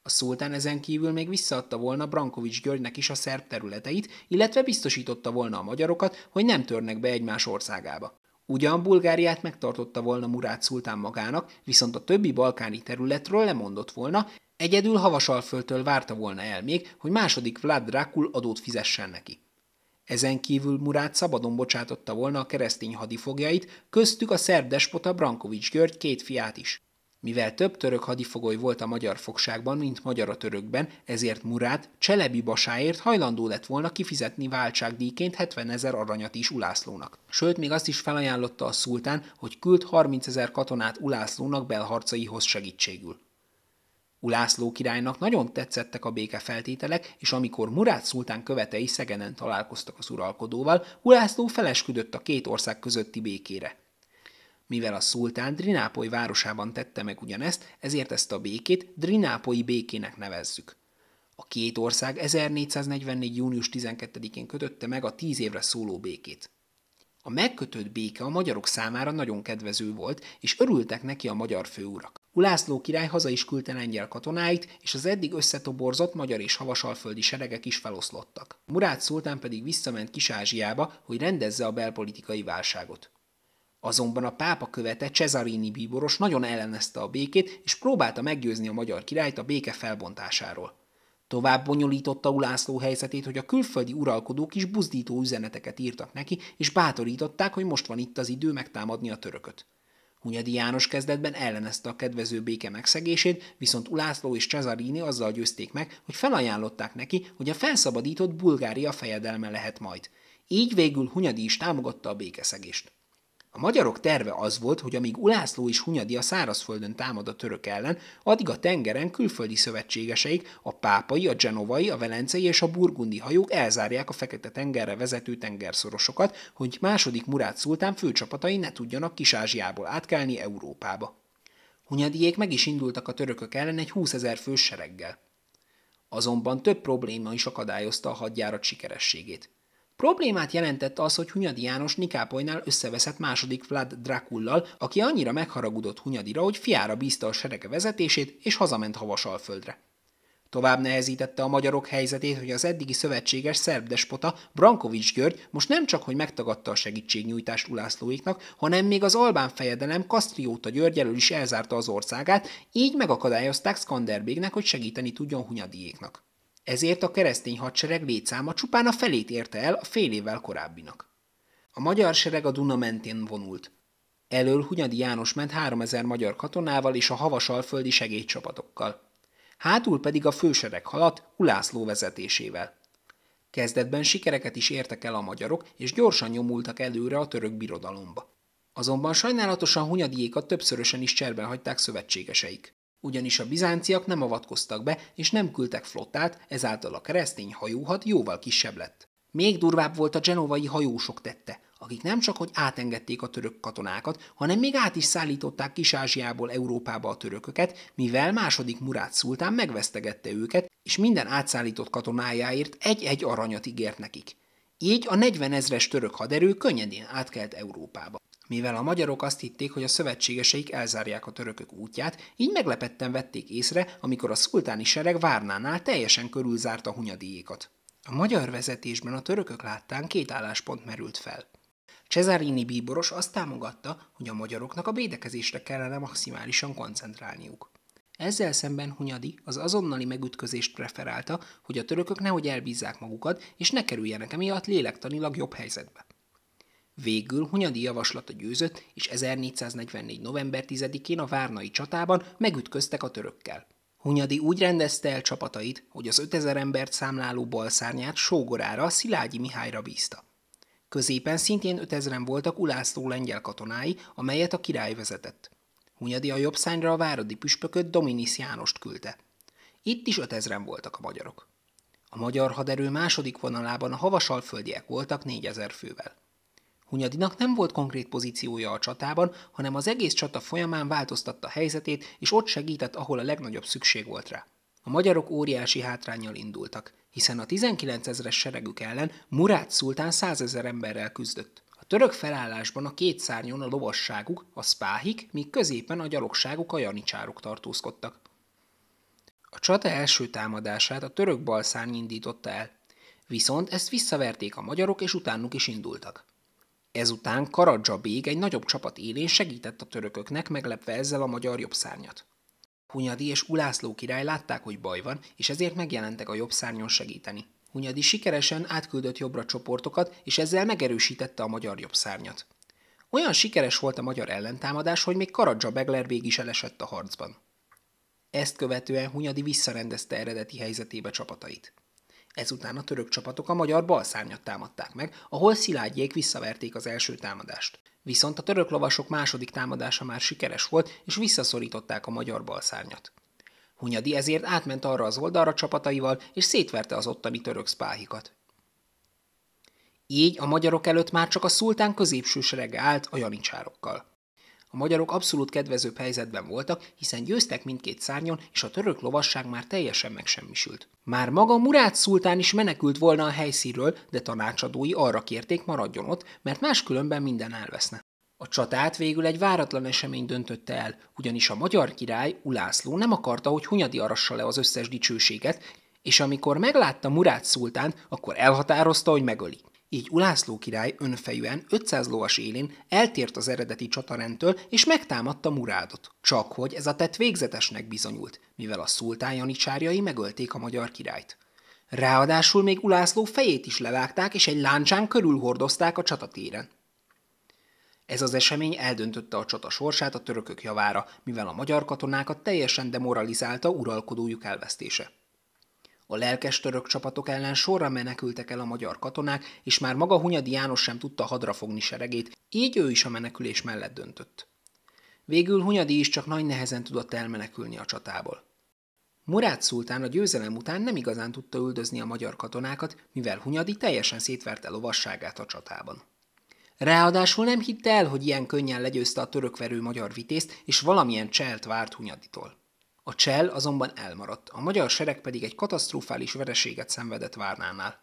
A szultán ezen kívül még visszaadta volna Brankovics Györgynek is a szerb területeit, illetve biztosította volna a magyarokat, hogy nem törnek be egymás országába. Ugyan Bulgáriát megtartotta volna Murát szultán magának, viszont a többi balkáni területről lemondott volna, egyedül Havasalföldtől várta volna el még, hogy második Vlad Drákul adót fizessen neki. Ezen kívül Murát szabadon bocsátotta volna a keresztény hadifogjait, köztük a szerb despota Brankovics György két fiát is. Mivel több török hadifogoly volt a magyar fogságban, mint magyar a törökben, ezért Murát Cselebi basáért hajlandó lett volna kifizetni váltságdíjként 70 ezer aranyat is Ulászlónak. Sőt, még azt is felajánlotta a szultán, hogy küld 30 ezer katonát Ulászlónak belharcaihoz segítségül. Ulászló királynak nagyon tetszettek a béke feltételek, és amikor Murát szultán követei Szegenen találkoztak az uralkodóval, Ulászló felesküdött a két ország közötti békére. Mivel a szultán Drinápoly városában tette meg ugyanezt, ezért ezt a békét Drinápolyi békének nevezzük. A két ország 1444. június 12-én kötötte meg a tíz évre szóló békét. A megkötött béke a magyarok számára nagyon kedvező volt, és örültek neki a magyar főurak. Ulászló király haza is küldte lengyel katonáit, és az eddig összetoborzott magyar és havasalföldi seregek is feloszlottak. Murát szultán pedig visszament Kis-Ázsiába, hogy rendezze a belpolitikai válságot. Azonban a pápa követe Cesarini bíboros nagyon ellenezte a békét, és próbálta meggyőzni a magyar királyt a béke felbontásáról. Tovább bonyolította Ulászló helyzetét, hogy a külföldi uralkodók is buzdító üzeneteket írtak neki, és bátorították, hogy most van itt az idő megtámadni a törököt. Hunyadi János kezdetben ellenezte a kedvező béke megszegését, viszont Ulászló és Cesarini azzal győzték meg, hogy felajánlották neki, hogy a felszabadított Bulgária fejedelme lehet majd. Így végül Hunyadi is támogatta a békeszegést. A magyarok terve az volt, hogy amíg Ulászló és Hunyadi a szárazföldön támad a török ellen, addig a tengeren külföldi szövetségeseik, a pápai, a genovai, a velencei és a burgundi hajók elzárják a Fekete-tengerre vezető tengerszorosokat, hogy második Murát szultán főcsapatai ne tudjanak Kis-Ázsiából átkelni Európába. Hunyadiék meg is indultak a törökök ellen egy 20 ezer fős sereggel. Azonban több probléma is akadályozta a hadjárat sikerességét. Problémát jelentett az, hogy Hunyadi János Nikápolynál összeveszett második Vlad Drakullal, aki annyira megharagudott Hunyadira, hogy fiára bízta a serege vezetését, és hazament Havasalföldre. Tovább nehezítette a magyarok helyzetét, hogy az eddigi szövetséges szerb despota Brankovics György most nem csak hogy megtagadta a segítségnyújtást ulászlóiknak, hanem még az albán fejedelem Kastrióta György elől is elzárta az országát, így megakadályozták Skanderbégnek, hogy segíteni tudjon Hunyadiéknak ezért a keresztény hadsereg létszáma csupán a felét érte el a fél évvel korábbinak. A magyar sereg a Duna mentén vonult. Elől Hunyadi János ment 3000 magyar katonával és a havasalföldi segédcsapatokkal. Hátul pedig a fősereg haladt Ulászló vezetésével. Kezdetben sikereket is értek el a magyarok, és gyorsan nyomultak előre a török birodalomba. Azonban sajnálatosan Hunyadiékat többszörösen is cserben hagyták szövetségeseik. Ugyanis a bizánciak nem avatkoztak be, és nem küldtek flottát, ezáltal a keresztény hajóhat jóval kisebb lett. Még durvább volt a genovai hajósok tette, akik nem csak hogy átengedték a török katonákat, hanem még át is szállították Kis-Ázsiából Európába a törököket, mivel második Murát szultán megvesztegette őket, és minden átszállított katonájáért egy-egy aranyat ígért nekik. Így a 40 ezres török haderő könnyedén átkelt Európába. Mivel a magyarok azt hitték, hogy a szövetségeseik elzárják a törökök útját, így meglepetten vették észre, amikor a szultáni sereg Várnánál teljesen körülzárta hunyadiékat. A magyar vezetésben a törökök láttán két álláspont merült fel. Cesarini bíboros azt támogatta, hogy a magyaroknak a védekezésre kellene maximálisan koncentrálniuk. Ezzel szemben Hunyadi az azonnali megütközést preferálta, hogy a törökök nehogy elbízzák magukat, és ne kerüljenek emiatt lélektanilag jobb helyzetbe. Végül Hunyadi javaslata győzött, és 1444. november 10-én a Várnai csatában megütköztek a törökkel. Hunyadi úgy rendezte el csapatait, hogy az 5000 embert számláló balszárnyát sógorára, Szilágyi Mihályra bízta. Középen szintén 5000-en voltak ulászló lengyel katonái, amelyet a király vezetett. Hunyadi a jobb szányra a váradi püspököt Dominis Jánost küldte. Itt is 5000-en voltak a magyarok. A magyar haderő második vonalában a havasalföldiek voltak 4000 fővel. Hunyadinak nem volt konkrét pozíciója a csatában, hanem az egész csata folyamán változtatta helyzetét, és ott segített, ahol a legnagyobb szükség volt rá. A magyarok óriási hátrányjal indultak, hiszen a 19 ezeres seregük ellen Murát szultán 100 ezer emberrel küzdött. A török felállásban a két szárnyon a lovasságuk, a spáhik, míg középen a gyalogságuk a janicsárok tartózkodtak. A csata első támadását a török balszárny indította el, viszont ezt visszaverték a magyarok, és utánuk is indultak. Ezután Karadzsa Bég egy nagyobb csapat élén segített a törököknek, meglepve ezzel a magyar jobbszárnyat. Hunyadi és Ulászló király látták, hogy baj van, és ezért megjelentek a jobbszárnyon segíteni. Hunyadi sikeresen átküldött jobbra csoportokat, és ezzel megerősítette a magyar jobbszárnyat. Olyan sikeres volt a magyar ellentámadás, hogy még Karadzsa Bég is elesett a harcban. Ezt követően Hunyadi visszarendezte eredeti helyzetébe csapatait. Ezután a török csapatok a magyar balszárnyat támadták meg, ahol Szilágyék visszaverték az első támadást. Viszont a török lovasok második támadása már sikeres volt, és visszaszorították a magyar balszárnyat. Hunyadi ezért átment arra az oldalra csapataival, és szétverte az ottani török spáhikat. Így a magyarok előtt már csak a szultán középső serege állt a janicsárokkal. A magyarok abszolút kedvezőbb helyzetben voltak, hiszen győztek mindkét szárnyon, és a török lovasság már teljesen megsemmisült. Már maga Murát szultán is menekült volna a helyszínről, de tanácsadói arra kérték maradjon ott, mert máskülönben minden elveszne. A csatát végül egy váratlan esemény döntötte el, ugyanis a magyar király Ulászló nem akarta, hogy Hunyadi arassa le az összes dicsőséget, és amikor meglátta Murát szultánt, akkor elhatározta, hogy megöli. Így Ulászló király önfejűen 500 lovas élén eltért az eredeti csatarendtől és megtámadta Murádot. Csak hogy ez a tett végzetesnek bizonyult, mivel a szultán janicsárjai megölték a magyar királyt. Ráadásul még Ulászló fejét is levágták, és egy láncsán hordozták a csatatéren. Ez az esemény eldöntötte a csata sorsát a törökök javára, mivel a magyar katonákat teljesen demoralizálta uralkodójuk elvesztése. A lelkes török csapatok ellen sorra menekültek el a magyar katonák, és már maga Hunyadi János sem tudta hadrafogni seregét, így ő is a menekülés mellett döntött. Végül Hunyadi is csak nagy nehezen tudott elmenekülni a csatából. Murát szultán a győzelem után nem igazán tudta üldözni a magyar katonákat, mivel Hunyadi teljesen szétverte lovasságát a csatában. Ráadásul nem hitte el, hogy ilyen könnyen legyőzte a törökverő magyar vitézt, és valamilyen cselt várt Hunyaditól. A csel azonban elmaradt, a magyar sereg pedig egy katasztrofális vereséget szenvedett Várnánál.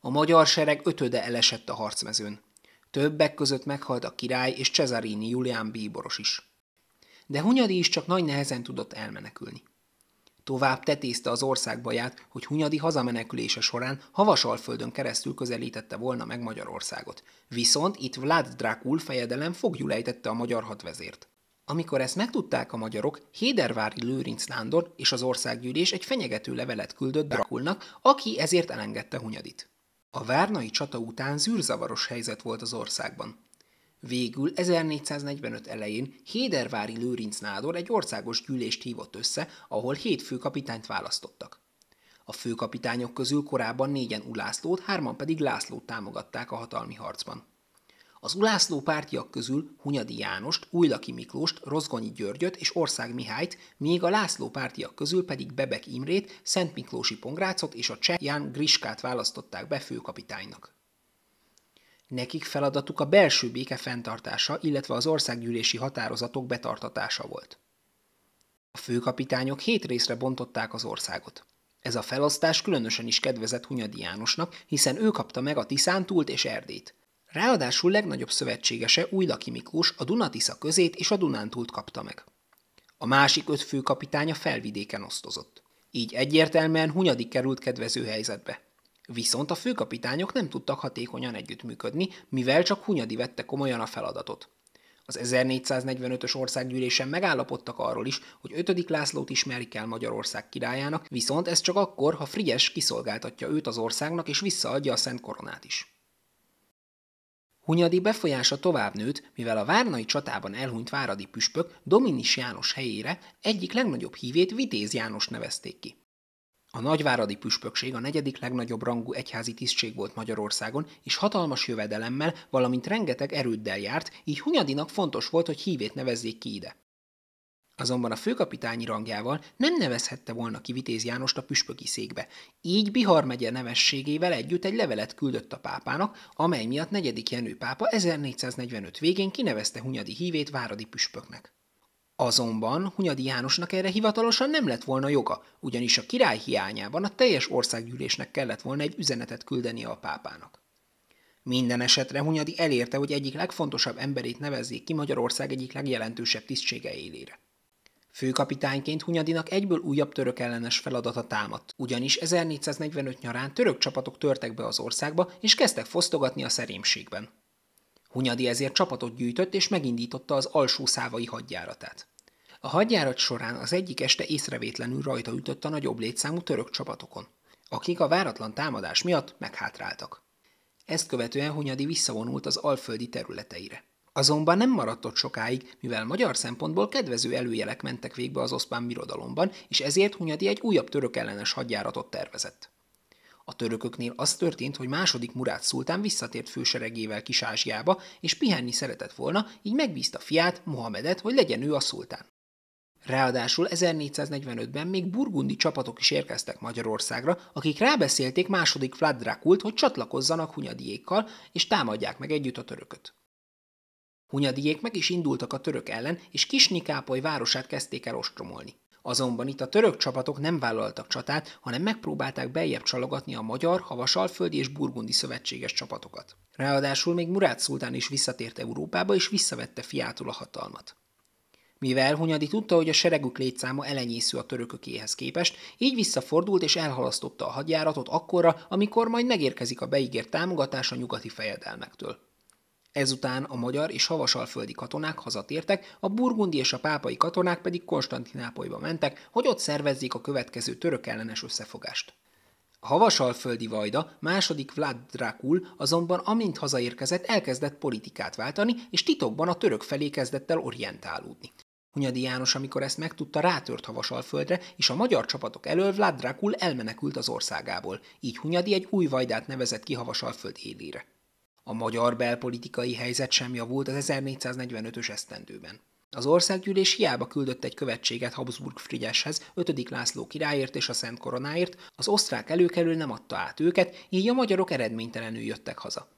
A magyar sereg ötöde elesett a harcmezőn. Többek között meghalt a király és Cezarini Julián bíboros is. De Hunyadi is csak nagy nehezen tudott elmenekülni. Tovább tetézte az ország baját, hogy Hunyadi hazamenekülése során Havasalföldön keresztül közelítette volna meg Magyarországot. Viszont itt Vlad Drákul fejedelem fogjulejtette a magyar hadvezért. Amikor ezt megtudták a magyarok, Hédervári Lőrinc Nándor és az országgyűlés egy fenyegető levelet küldött Drakulnak, aki ezért elengedte Hunyadit. A várnai csata után zűrzavaros helyzet volt az országban. Végül 1445 elején Hédervári Lőrinc Nádor egy országos gyűlést hívott össze, ahol hét főkapitányt választottak. A főkapitányok közül korábban négyen Ulászlót, hárman pedig Lászlót támogatták a hatalmi harcban. Az ulászló pártiak közül Hunyadi Jánost, Újlaki Miklóst, Rozgonyi Györgyöt és Ország Mihályt, még a László pártiak közül pedig Bebek Imrét, Szent Miklósi Pongrácot és a cseh Ján Griskát választották be főkapitánynak. Nekik feladatuk a belső béke fenntartása, illetve az országgyűlési határozatok betartatása volt. A főkapitányok hét részre bontották az országot. Ez a felosztás különösen is kedvezett Hunyadi Jánosnak, hiszen ő kapta meg a Tiszántúlt és Erdét – Ráadásul legnagyobb szövetségese Újlaki Miklós a Dunatisza közét és a Dunántúlt kapta meg. A másik öt főkapitánya felvidéken osztozott. Így egyértelműen Hunyadi került kedvező helyzetbe. Viszont a főkapitányok nem tudtak hatékonyan együttműködni, mivel csak Hunyadi vette komolyan a feladatot. Az 1445-ös országgyűlésen megállapodtak arról is, hogy 5. Lászlót ismerik el Magyarország királyának, viszont ez csak akkor, ha Frigyes kiszolgáltatja őt az országnak és visszaadja a Szent Koronát is. Hunyadi befolyása tovább nőtt, mivel a várnai csatában elhunyt váradi püspök Dominis János helyére egyik legnagyobb hívét Vitéz János nevezték ki. A nagyváradi püspökség a negyedik legnagyobb rangú egyházi tisztség volt Magyarországon, és hatalmas jövedelemmel, valamint rengeteg erőddel járt, így Hunyadinak fontos volt, hogy hívét nevezzék ki ide. Azonban a főkapitányi rangjával nem nevezhette volna ki Vitéz Jánost a püspöki székbe. Így Bihar megye nevességével együtt egy levelet küldött a pápának, amely miatt negyedik Jenő pápa 1445 végén kinevezte Hunyadi hívét váradi püspöknek. Azonban Hunyadi Jánosnak erre hivatalosan nem lett volna joga, ugyanis a király hiányában a teljes országgyűlésnek kellett volna egy üzenetet küldeni a pápának. Minden esetre Hunyadi elérte, hogy egyik legfontosabb emberét nevezzék ki Magyarország egyik legjelentősebb tisztsége élére. Főkapitányként Hunyadinak egyből újabb török ellenes feladata támadt, ugyanis 1445 nyarán török csapatok törtek be az országba és kezdtek fosztogatni a szerémségben. Hunyadi ezért csapatot gyűjtött és megindította az alsó szávai hadjáratát. A hadjárat során az egyik este észrevétlenül rajta ütött a nagyobb létszámú török csapatokon, akik a váratlan támadás miatt meghátráltak. Ezt követően Hunyadi visszavonult az alföldi területeire. Azonban nem maradt ott sokáig, mivel magyar szempontból kedvező előjelek mentek végbe az oszpán birodalomban, és ezért Hunyadi egy újabb török ellenes hadjáratot tervezett. A törököknél az történt, hogy második Murát szultán visszatért főseregével Kisázsiába, és pihenni szeretett volna, így megbízta fiát, Mohamedet, hogy legyen ő a szultán. Ráadásul 1445-ben még burgundi csapatok is érkeztek Magyarországra, akik rábeszélték második Vlad Drakult, hogy csatlakozzanak Hunyadiékkal, és támadják meg együtt a törököt. Hunyadiék meg is indultak a török ellen, és Kisnikápoly városát kezdték el ostromolni. Azonban itt a török csapatok nem vállaltak csatát, hanem megpróbálták beljebb csalogatni a magyar, havasalföldi és burgundi szövetséges csapatokat. Ráadásul még Murát szultán is visszatért Európába, és visszavette fiától a hatalmat. Mivel Hunyadi tudta, hogy a seregük létszáma elenyésző a törökökéhez képest, így visszafordult és elhalasztotta a hadjáratot akkorra, amikor majd megérkezik a beígért támogatás a nyugati fejedelmektől. Ezután a magyar és havasalföldi katonák hazatértek, a burgundi és a pápai katonák pedig Konstantinápolyba mentek, hogy ott szervezzék a következő török ellenes összefogást. A havasalföldi vajda, második Vlad Drákul azonban amint hazaérkezett, elkezdett politikát váltani, és titokban a török felé kezdett el orientálódni. Hunyadi János, amikor ezt megtudta, rátört Havasalföldre, és a magyar csapatok elől Vlad Drákul elmenekült az országából. Így Hunyadi egy új vajdát nevezett ki Havasalföld élére. A magyar belpolitikai helyzet sem javult az 1445-ös esztendőben. Az országgyűlés hiába küldött egy követséget Habsburg Frigyeshez, 5. László királyért és a Szent Koronáért, az osztrák előkelő nem adta át őket, így a magyarok eredménytelenül jöttek haza.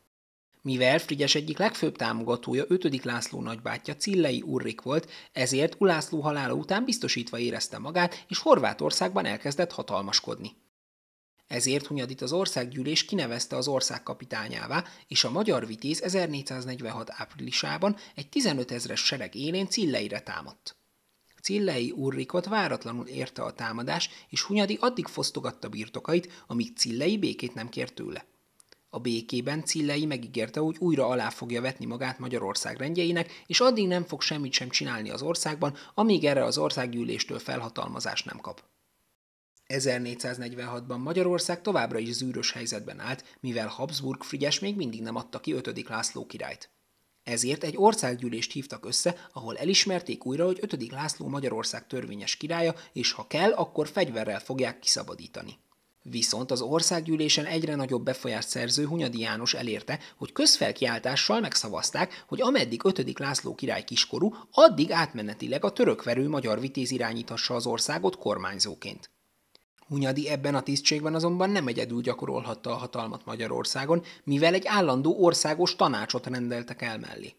Mivel Frigyes egyik legfőbb támogatója 5. László nagybátyja Cillei Urrik volt, ezért Ulászló halála után biztosítva érezte magát, és Horvátországban elkezdett hatalmaskodni. Ezért Hunyadit az országgyűlés kinevezte az ország kapitányává, és a magyar vitéz 1446 áprilisában egy 15 ezres sereg élén Cilleire támadt. Cillei Urrikot váratlanul érte a támadás, és Hunyadi addig fosztogatta birtokait, amíg Cillei békét nem kért tőle. A békében Cillei megígérte, hogy újra alá fogja vetni magát Magyarország rendjeinek, és addig nem fog semmit sem csinálni az országban, amíg erre az országgyűléstől felhatalmazást nem kap. 1446-ban Magyarország továbbra is zűrös helyzetben állt, mivel Habsburg Frigyes még mindig nem adta ki 5. László királyt. Ezért egy országgyűlést hívtak össze, ahol elismerték újra, hogy 5. László Magyarország törvényes királya, és ha kell, akkor fegyverrel fogják kiszabadítani. Viszont az országgyűlésen egyre nagyobb befolyást szerző Hunyadi János elérte, hogy közfelkiáltással megszavazták, hogy ameddig 5. László király kiskorú, addig átmenetileg a törökverő magyar vitéz irányíthassa az országot kormányzóként. Hunyadi ebben a tisztségben azonban nem egyedül gyakorolhatta a hatalmat Magyarországon, mivel egy állandó országos tanácsot rendeltek el mellé.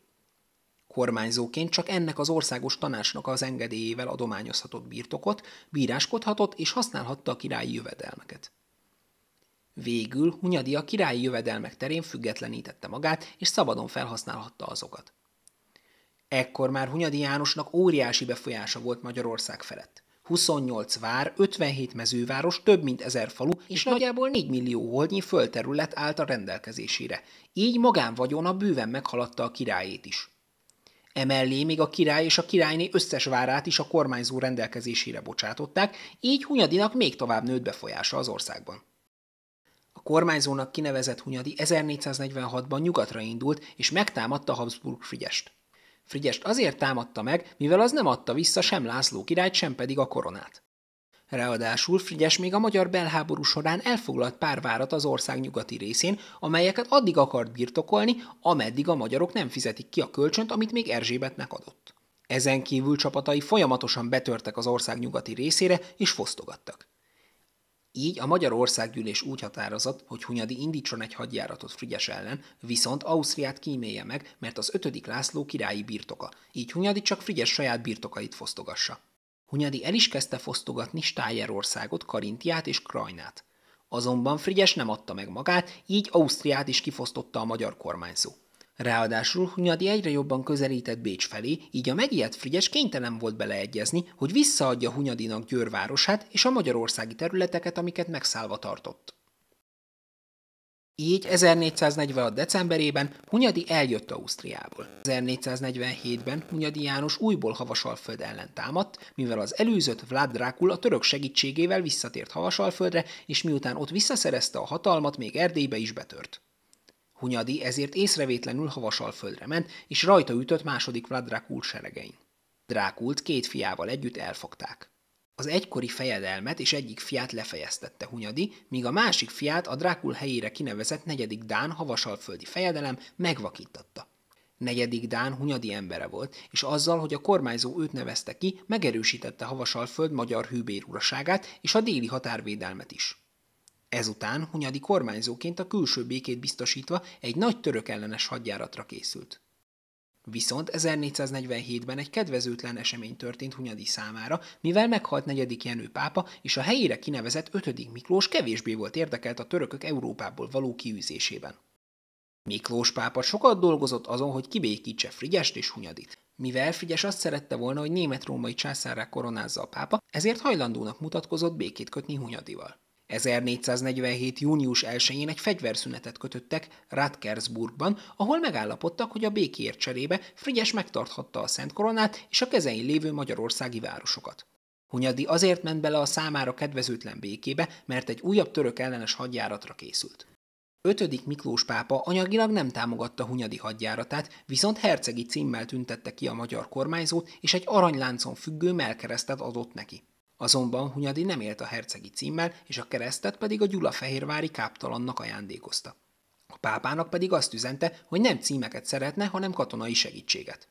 Kormányzóként csak ennek az országos tanácsnak az engedélyével adományozhatott birtokot, bíráskodhatott és használhatta a királyi jövedelmeket. Végül Hunyadi a királyi jövedelmek terén függetlenítette magát, és szabadon felhasználhatta azokat. Ekkor már Hunyadi Jánosnak óriási befolyása volt Magyarország felett. 28 vár, 57 mezőváros, több mint 1000 falu és nagyjából 4 millió holdnyi földterület állt a rendelkezésére. Így magánvagyona bőven meghaladta a királyét is. Emellé még a király és a királyné összes várát is a kormányzó rendelkezésére bocsátották, így Hunyadinak még tovább nőtt befolyása az országban. A kormányzónak kinevezett Hunyadi 1446-ban nyugatra indult és megtámadta Habsburg Frigyest. Frigyest azért támadta meg, mivel az nem adta vissza sem László királyt, sem pedig a koronát. Ráadásul Frigyes még a magyar belháború során elfoglalt pár várat az ország nyugati részén, amelyeket addig akart birtokolni, ameddig a magyarok nem fizetik ki a kölcsönt, amit még Erzsébetnek adott. Ezen kívül csapatai folyamatosan betörtek az ország nyugati részére és fosztogattak. Így a Magyar Országgyűlés úgy határozott, hogy Hunyadi indítson egy hadjáratot Frigyes ellen, viszont Ausztriát kímélje meg, mert az ötödik László királyi birtoka, így Hunyadi csak Frigyes saját birtokait fosztogassa. Hunyadi el is kezdte fosztogatni Stájerországot, Karintiát és Krajnát. Azonban Frigyes nem adta meg magát, így Ausztriát is kifosztotta a magyar kormányzó. Ráadásul Hunyadi egyre jobban közelített Bécs felé, így a megijedt Frigyes kénytelen volt beleegyezni, hogy visszaadja Hunyadinak Győr városát és a magyarországi területeket, amiket megszállva tartott. Így 1446. decemberében Hunyadi eljött Ausztriából. 1447-ben Hunyadi János újból Havasalföld ellen támadt, mivel az előzött Vlad Drákul a török segítségével visszatért Havasalföldre, és miután ott visszaszerezte a hatalmat, még Erdélybe is betört. Hunyadi ezért észrevétlenül havasal földre ment, és rajta ütött második Vlad Drákul seregein. Drákult két fiával együtt elfogták. Az egykori fejedelmet és egyik fiát lefejeztette Hunyadi, míg a másik fiát a Drákul helyére kinevezett negyedik Dán havasalföldi fejedelem megvakítatta. Negyedik Dán Hunyadi embere volt, és azzal, hogy a kormányzó őt nevezte ki, megerősítette Havasalföld magyar hűbér uraságát és a déli határvédelmet is. Ezután Hunyadi kormányzóként a külső békét biztosítva egy nagy török ellenes hadjáratra készült. Viszont 1447-ben egy kedvezőtlen esemény történt Hunyadi számára, mivel meghalt negyedik Jenő pápa, és a helyére kinevezett ötödik Miklós kevésbé volt érdekelt a törökök Európából való kiűzésében. Miklós pápa sokat dolgozott azon, hogy kibékítse Frigyest és Hunyadit. Mivel Frigyes azt szerette volna, hogy német-római császárra koronázza a pápa, ezért hajlandónak mutatkozott békét kötni Hunyadival. 1447. június 1-én egy fegyverszünetet kötöttek Radkersburgban, ahol megállapodtak, hogy a békéért cserébe Frigyes megtarthatta a Szent Koronát és a kezein lévő magyarországi városokat. Hunyadi azért ment bele a számára kedvezőtlen békébe, mert egy újabb török ellenes hadjáratra készült. 5. Miklós pápa anyagilag nem támogatta Hunyadi hadjáratát, viszont hercegi címmel tüntette ki a magyar kormányzót, és egy aranyláncon függő melkeresztet adott neki. Azonban Hunyadi nem élt a hercegi címmel, és a keresztet pedig a gyulafehérvári káptalannak ajándékozta. A pápának pedig azt üzente, hogy nem címeket szeretne, hanem katonai segítséget.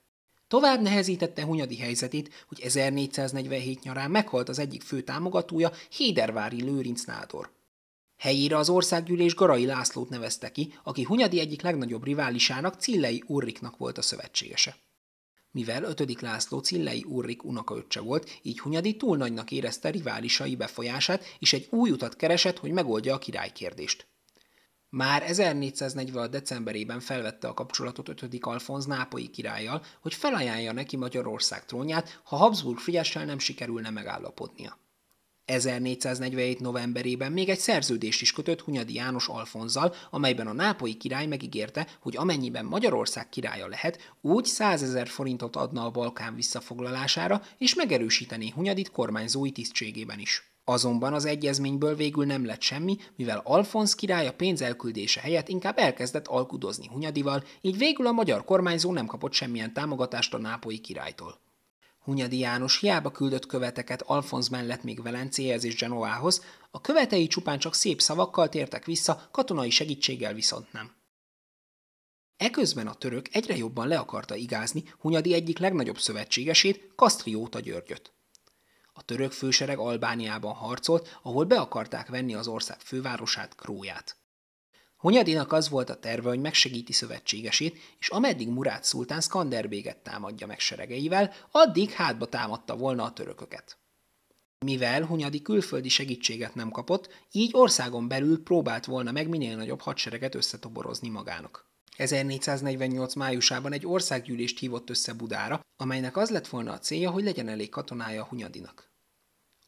Tovább nehezítette Hunyadi helyzetét, hogy 1447 nyarán meghalt az egyik fő támogatója, Hédervári Lőrinc Nádor. Helyére az országgyűlés Garai Lászlót nevezte ki, aki Hunyadi egyik legnagyobb riválisának, Cillei Urriknak volt a szövetségese. Mivel ötödik László Cillei Urrik unokaöccse volt, így Hunyadi túl nagynak érezte riválisai befolyását, és egy új utat keresett, hogy megoldja a királykérdést. Már 1440. decemberében felvette a kapcsolatot 5. Alfonz nápolyi királlyal, hogy felajánlja neki Magyarország trónját, ha Habsburg Frigyessel nem sikerülne megállapodnia. 1447. novemberében még egy szerződést is kötött Hunyadi János Alfonzzal, amelyben a nápolyi király megígérte, hogy amennyiben Magyarország királya lehet, úgy 100 ezer forintot adna a Balkán visszafoglalására, és megerősíteni Hunyadit kormányzói tisztségében is. Azonban az egyezményből végül nem lett semmi, mivel Alfonsz király a pénz elküldése helyett inkább elkezdett alkudozni Hunyadival, így végül a magyar kormányzó nem kapott semmilyen támogatást a nápolyi királytól. Hunyadi János hiába küldött követeket Alfonz mellett még Velencéhez és Genovához, a követei csupán csak szép szavakkal tértek vissza, katonai segítséggel viszont nem. Eközben a török egyre jobban le akarta igázni Hunyadi egyik legnagyobb szövetségesét, Kastrióta Györgyöt. A török fősereg Albániában harcolt, ahol be akarták venni az ország fővárosát, Króját. Hunyadinak az volt a terve, hogy megsegíti szövetségesét, és ameddig Murát szultán Skanderbéget támadja meg seregeivel, addig hátba támadta volna a törököket. Mivel Hunyadi külföldi segítséget nem kapott, így országon belül próbált volna meg minél nagyobb hadsereget összetoborozni magának. 1448. májusában egy országgyűlést hívott össze Budára, amelynek az lett volna a célja, hogy legyen elég katonája a Hunyadinak.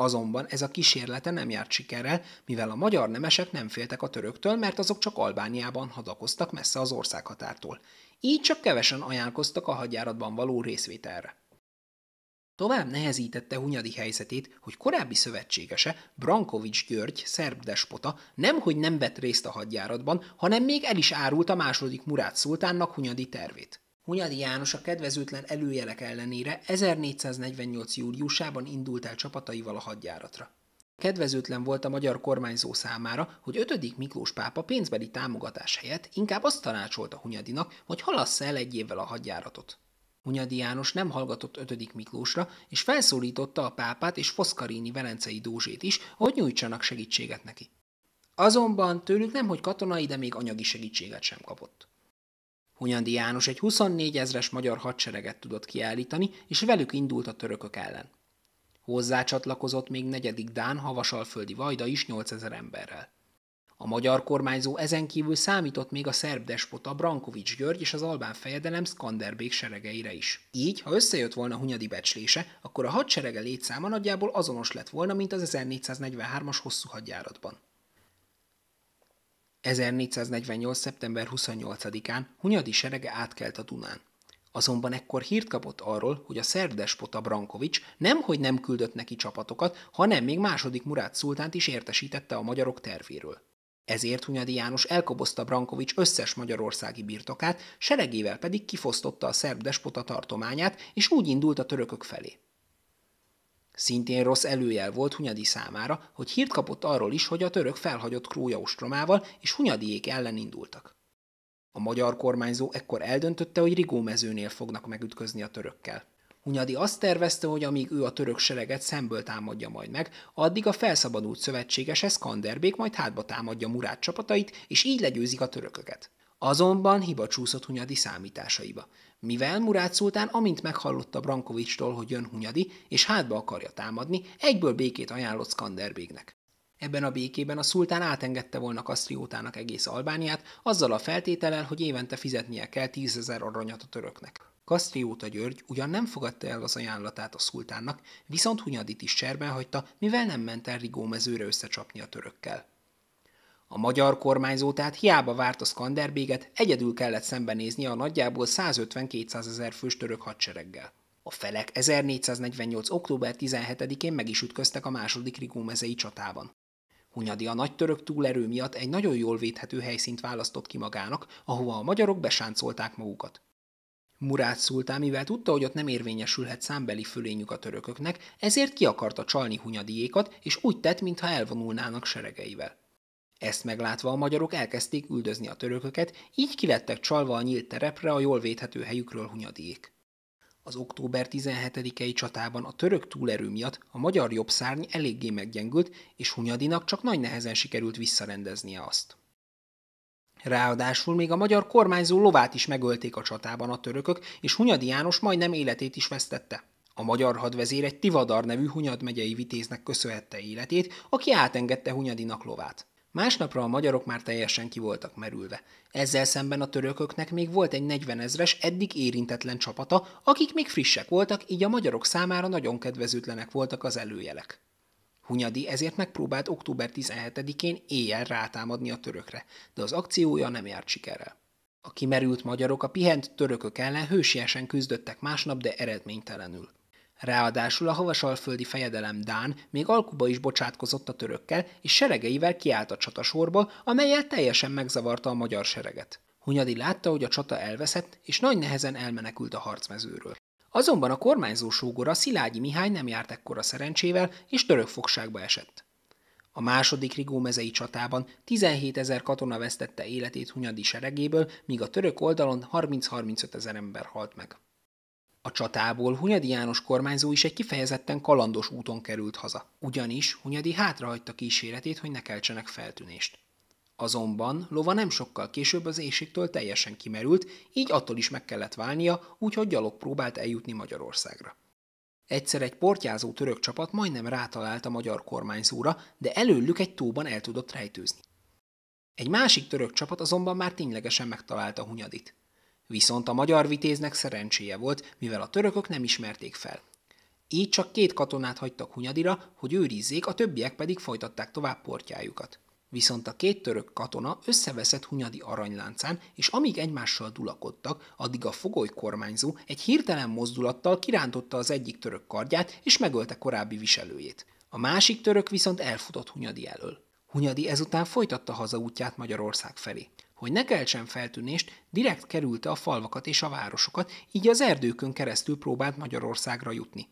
Azonban ez a kísérlete nem járt sikerrel, mivel a magyar nemesek nem féltek a töröktől, mert azok csak Albániában hadakoztak messze az országhatártól. Így csak kevesen ajánlkoztak a hadjáratban való részvételre. Tovább nehezítette Hunyadi helyzetét, hogy korábbi szövetségese, Brankovics György, szerb despota nemhogy nem vett részt a hadjáratban, hanem még el is árult a második Murát szultánnak Hunyadi tervét. Hunyadi János a kedvezőtlen előjelek ellenére 1448. júliusában indult el csapataival a hadjáratra. Kedvezőtlen volt a magyar kormányzó számára, hogy 5. Miklós pápa pénzbeli támogatás helyett inkább azt tanácsolta Hunyadinak, hogy halassza el egy évvel a hadjáratot. Hunyadi János nem hallgatott 5. Miklósra, és felszólította a pápát és Foszkarini Velencei Dózsét is, hogy nyújtsanak segítséget neki. Azonban tőlük hogy katonai, de még anyagi segítséget sem kapott. Hunyadi János egy 24 ezres magyar hadsereget tudott kiállítani, és velük indult a törökök ellen. Hozzá csatlakozott még negyedik Dán havasalföldi vajda is 8000 emberrel. A magyar kormányzó ezen kívül számított még a szerb despota Brankovics György és az albán fejedelem Skanderbék seregeire is. Így, ha összejött volna Hunyadi becslése, akkor a hadserege létszáma nagyjából azonos lett volna, mint az 1443-as hosszú hadjáratban. 1448. szeptember 28-án Hunyadi serege átkelt a Dunán. Azonban ekkor hírt kapott arról, hogy a szerdespota Brankovics nemhogy nem küldött neki csapatokat, hanem még második Murát szultánt is értesítette a magyarok tervéről. Ezért Hunyadi János elkobozta Brankovics összes magyarországi birtokát, seregével pedig kifosztotta a szerb despota tartományát, és úgy indult a törökök felé. Szintén rossz előjel volt Hunyadi számára, hogy hírt kapott arról is, hogy a török felhagyott Krója ostromával és Hunyadiék ellen indultak. A magyar kormányzó ekkor eldöntötte, hogy Rigó mezőnél fognak megütközni a törökkel. Hunyadi azt tervezte, hogy amíg ő a török sereget szemből támadja majd meg, addig a felszabadult szövetséges Eszkanderbék majd hátba támadja Murát csapatait, és így legyőzik a törököket. Azonban hiba csúszott Hunyadi számításaiba. Mivel Murát szultán, amint meghallotta Brankovicstól, hogy jön Hunyadi, és hátba akarja támadni, egyből békét ajánlott Skanderbégnek. Ebben a békében a szultán átengedte volna Kastriótának egész Albániát, azzal a feltétellel, hogy évente fizetnie kell tízezer aranyat a töröknek. Kastrióta György ugyan nem fogadta el az ajánlatát a szultánnak, viszont Hunyadit is cserben hagyta, mivel nem ment el Rigó mezőre összecsapni a törökkel. A magyar kormányzó tehát hiába várt a Skanderbéget, egyedül kellett szembenézni a nagyjából 150-200 ezer fős török hadsereggel. A felek 1448. október 17-én meg is ütköztek a második rigómezei csatában. Hunyadi a nagy török túlerő miatt egy nagyon jól védhető helyszínt választott ki magának, ahova a magyarok besáncolták magukat. Murát szultán, mivel tudta, hogy ott nem érvényesülhet számbeli fölényük a törököknek, ezért ki akarta csalni Hunyadiékat, és úgy tett, mintha elvonulnának seregeivel. Ezt meglátva a magyarok elkezdték üldözni a törököket, így kilettek csalva a nyílt terepre a jól védhető helyükről hunyadék. Az október 17-i csatában a török túlerő miatt a magyar jobbszárny eléggé meggyengült, és Hunyadinak csak nagy nehezen sikerült visszarendeznie azt. Ráadásul még a magyar kormányzó lovát is megölték a csatában a törökök, és Hunyadi János majdnem életét is vesztette. A magyar hadvezér egy Tivadar nevű Hunyad megyei vitéznek köszönhette életét, aki átengedte Hunyadinak lovát. Másnapra a magyarok már teljesen ki voltak merülve. Ezzel szemben a törököknek még volt egy 40 ezres, eddig érintetlen csapata, akik még frissek voltak, így a magyarok számára nagyon kedvezőtlenek voltak az előjelek. Hunyadi ezért megpróbált október 17-én éjjel rátámadni a törökre, de az akciója nem járt sikerrel. A kimerült magyarok a pihent törökök ellen hősiesen küzdöttek másnap, de eredménytelenül. Ráadásul a havasalföldi fejedelem Dán még alkuba is bocsátkozott a törökkel, és seregeivel kiállt a csatasorba, amelyel teljesen megzavarta a magyar sereget. Hunyadi látta, hogy a csata elveszett, és nagy nehezen elmenekült a harcmezőről. Azonban a kormányzó sógora Szilágyi Mihály nem járt ekkora szerencsével, és török fogságba esett. A második rigómezei csatában 17 ezer katona vesztette életét Hunyadi seregéből, míg a török oldalon 30-35 ezer ember halt meg. A csatából Hunyadi János kormányzó is egy kifejezetten kalandos úton került haza, ugyanis Hunyadi hátrahagyta kíséretét, hogy ne keltsenek feltűnést. Azonban lova nem sokkal később az éjségtől teljesen kimerült, így attól is meg kellett válnia, úgyhogy gyalog próbált eljutni Magyarországra. Egyszer egy portyázó török csapat majdnem rátalált a magyar kormányzóra, de előlük egy tóban el tudott rejtőzni. Egy másik török csapat azonban már ténylegesen megtalálta Hunyadit. Viszont a magyar vitéznek szerencséje volt, mivel a törökök nem ismerték fel. Így csak két katonát hagytak Hunyadira, hogy őrizzék, a többiek pedig folytatták tovább portjájukat. Viszont a két török katona összeveszett Hunyadi aranyláncán, és amíg egymással dulakodtak, addig a fogoly kormányzó egy hirtelen mozdulattal kirántotta az egyik török kardját, és megölte korábbi viselőjét. A másik török viszont elfutott Hunyadi elől. Hunyadi ezután folytatta útját Magyarország felé hogy ne keltsen feltűnést, direkt kerülte a falvakat és a városokat, így az erdőkön keresztül próbált Magyarországra jutni.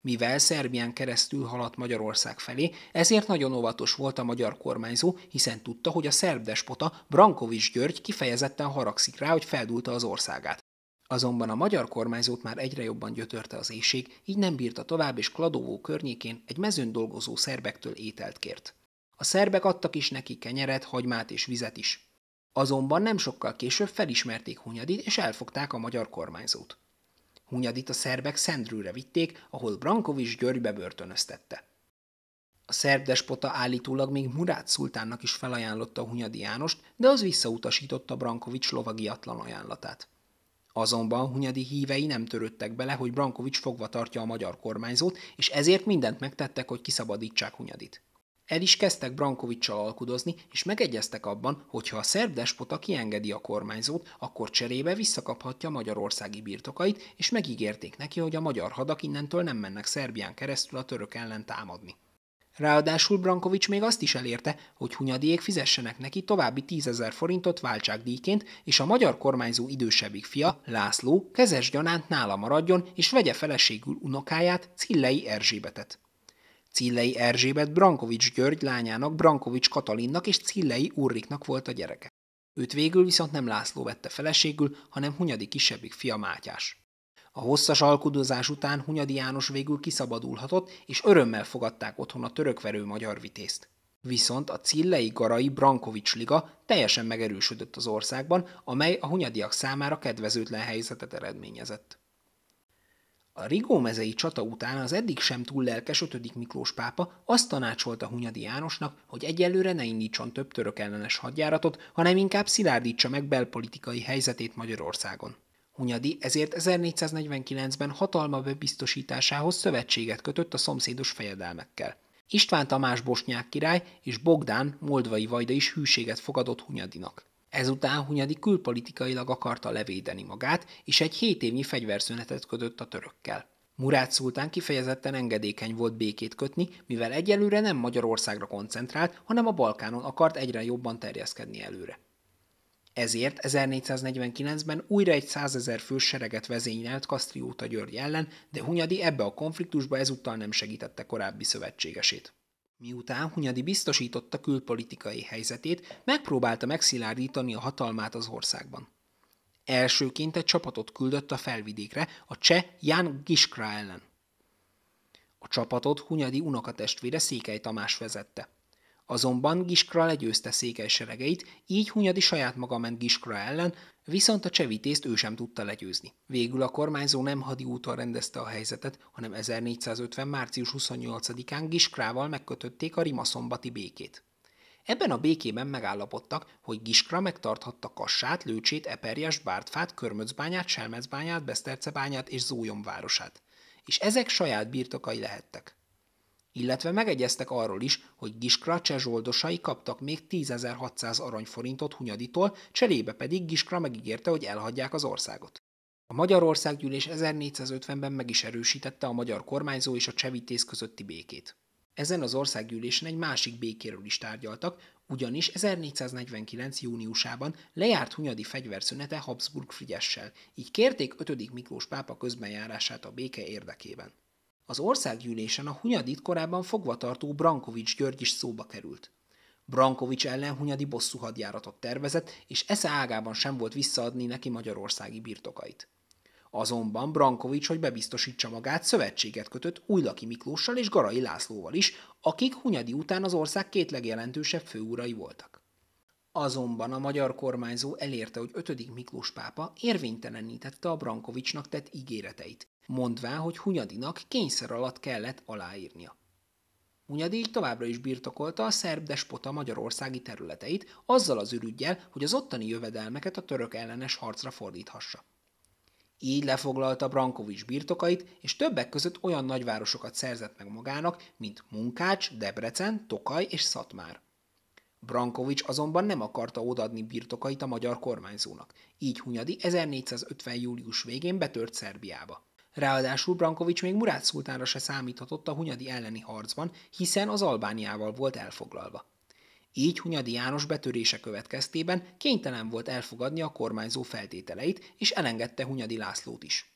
Mivel Szerbián keresztül haladt Magyarország felé, ezért nagyon óvatos volt a magyar kormányzó, hiszen tudta, hogy a szerb despota Brankovics György kifejezetten haragszik rá, hogy feldúlta az országát. Azonban a magyar kormányzót már egyre jobban gyötörte az éjség, így nem bírta tovább, és Kladovó környékén egy mezőn dolgozó szerbektől ételt kért. A szerbek adtak is neki kenyeret, hagymát és vizet is. Azonban nem sokkal később felismerték Hunyadit és elfogták a magyar kormányzót. Hunyadit a szerbek Szendrőre vitték, ahol Brankovics Györgybe börtönöztette. A szerb despota állítólag még Murát szultánnak is felajánlotta Hunyadi Jánost, de az visszautasította Brankovics lovagiatlan ajánlatát. Azonban Hunyadi hívei nem törődtek bele, hogy Brankovics fogva tartja a magyar kormányzót, és ezért mindent megtettek, hogy kiszabadítsák Hunyadit. El is kezdtek Brankovicsal alkudozni, és megegyeztek abban, hogy ha a szerb despota kiengedi a kormányzót, akkor cserébe visszakaphatja magyarországi birtokait, és megígérték neki, hogy a magyar hadak innentől nem mennek Szerbián keresztül a török ellen támadni. Ráadásul Brankovics még azt is elérte, hogy hunyadiék fizessenek neki további tízezer forintot váltságdíjként, és a magyar kormányzó idősebbik fia, László, kezes gyanánt nála maradjon, és vegye feleségül unokáját, Cillei Erzsébetet. Cillei Erzsébet Brankovics György lányának, Brankovics Katalinnak és Cillei Urriknak volt a gyereke. Őt végül viszont nem László vette feleségül, hanem Hunyadi kisebbik fia Mátyás. A hosszas alkudozás után Hunyadi János végül kiszabadulhatott, és örömmel fogadták otthon a törökverő magyar vitézt. Viszont a Cillei Garai Brankovics Liga teljesen megerősödött az országban, amely a hunyadiak számára kedvezőtlen helyzetet eredményezett. A Rigó mezei csata után az eddig sem túl lelkes ötödik Miklós pápa azt tanácsolta Hunyadi Jánosnak, hogy egyelőre ne indítson több török ellenes hadjáratot, hanem inkább szilárdítsa meg belpolitikai helyzetét Magyarországon. Hunyadi ezért 1449-ben hatalma bebiztosításához szövetséget kötött a szomszédos fejedelmekkel. István Tamás bosnyák király és Bogdán moldvai vajda is hűséget fogadott Hunyadinak. Ezután Hunyadi külpolitikailag akarta levédeni magát, és egy hét évnyi fegyverszünetet kötött a törökkel. Murát szultán kifejezetten engedékeny volt békét kötni, mivel egyelőre nem Magyarországra koncentrált, hanem a Balkánon akart egyre jobban terjeszkedni előre. Ezért 1449-ben újra egy százezer fős sereget vezényelt Kasztrióta György ellen, de Hunyadi ebbe a konfliktusba ezúttal nem segítette korábbi szövetségesét. Miután Hunyadi biztosította külpolitikai helyzetét, megpróbálta megszilárdítani a hatalmát az országban. Elsőként egy csapatot küldött a felvidékre, a cseh Ján Giskra ellen. A csapatot Hunyadi unokatestvére Székely Tamás vezette. Azonban Giskra legyőzte Székely seregeit, így Hunyadi saját maga ment Giskra ellen, Viszont a csevítést ő sem tudta legyőzni. Végül a kormányzó nem hadi úton rendezte a helyzetet, hanem 1450. március 28-án Giskrával megkötötték a rimaszombati békét. Ebben a békében megállapodtak, hogy Giskra megtarthatta Kassát, Lőcsét, Eperjes, Bártfát, Körmöcbányát, Selmecbányát, Besztercebányát és Zójom városát. És ezek saját birtokai lehettek illetve megegyeztek arról is, hogy Giskra csezsoldosai kaptak még 10.600 aranyforintot Hunyaditól, cserébe pedig Giskra megígérte, hogy elhagyják az országot. A Magyarország gyűlés 1450-ben meg is erősítette a magyar kormányzó és a csevítész közötti békét. Ezen az országgyűlésen egy másik békéről is tárgyaltak, ugyanis 1449. júniusában lejárt Hunyadi fegyverszünete Habsburg Frigyessel, így kérték 5. Miklós pápa közbenjárását a béke érdekében. Az országgyűlésen a Hunyadit korábban fogvatartó Brankovics György is szóba került. Brankovics ellen Hunyadi bosszú hadjáratot tervezett, és esze ágában sem volt visszaadni neki magyarországi birtokait. Azonban Brankovics, hogy bebiztosítsa magát, szövetséget kötött Újlaki Miklóssal és Garai Lászlóval is, akik Hunyadi után az ország két legjelentősebb főúrai voltak. Azonban a magyar kormányzó elérte, hogy 5. Miklós pápa érvénytelenítette a Brankovicsnak tett ígéreteit, mondvá, hogy Hunyadinak kényszer alatt kellett aláírnia. Hunyadi továbbra is birtokolta a szerb despota magyarországi területeit, azzal az ürügyjel, hogy az ottani jövedelmeket a török ellenes harcra fordíthassa. Így lefoglalta Brankovics birtokait, és többek között olyan nagyvárosokat szerzett meg magának, mint Munkács, Debrecen, Tokaj és Szatmár. Brankovics azonban nem akarta odadni birtokait a magyar kormányzónak, így Hunyadi 1450. július végén betört Szerbiába. Ráadásul Brankovics még Murát szultánra se számíthatott a Hunyadi elleni harcban, hiszen az Albániával volt elfoglalva. Így Hunyadi János betörése következtében kénytelen volt elfogadni a kormányzó feltételeit, és elengedte Hunyadi Lászlót is.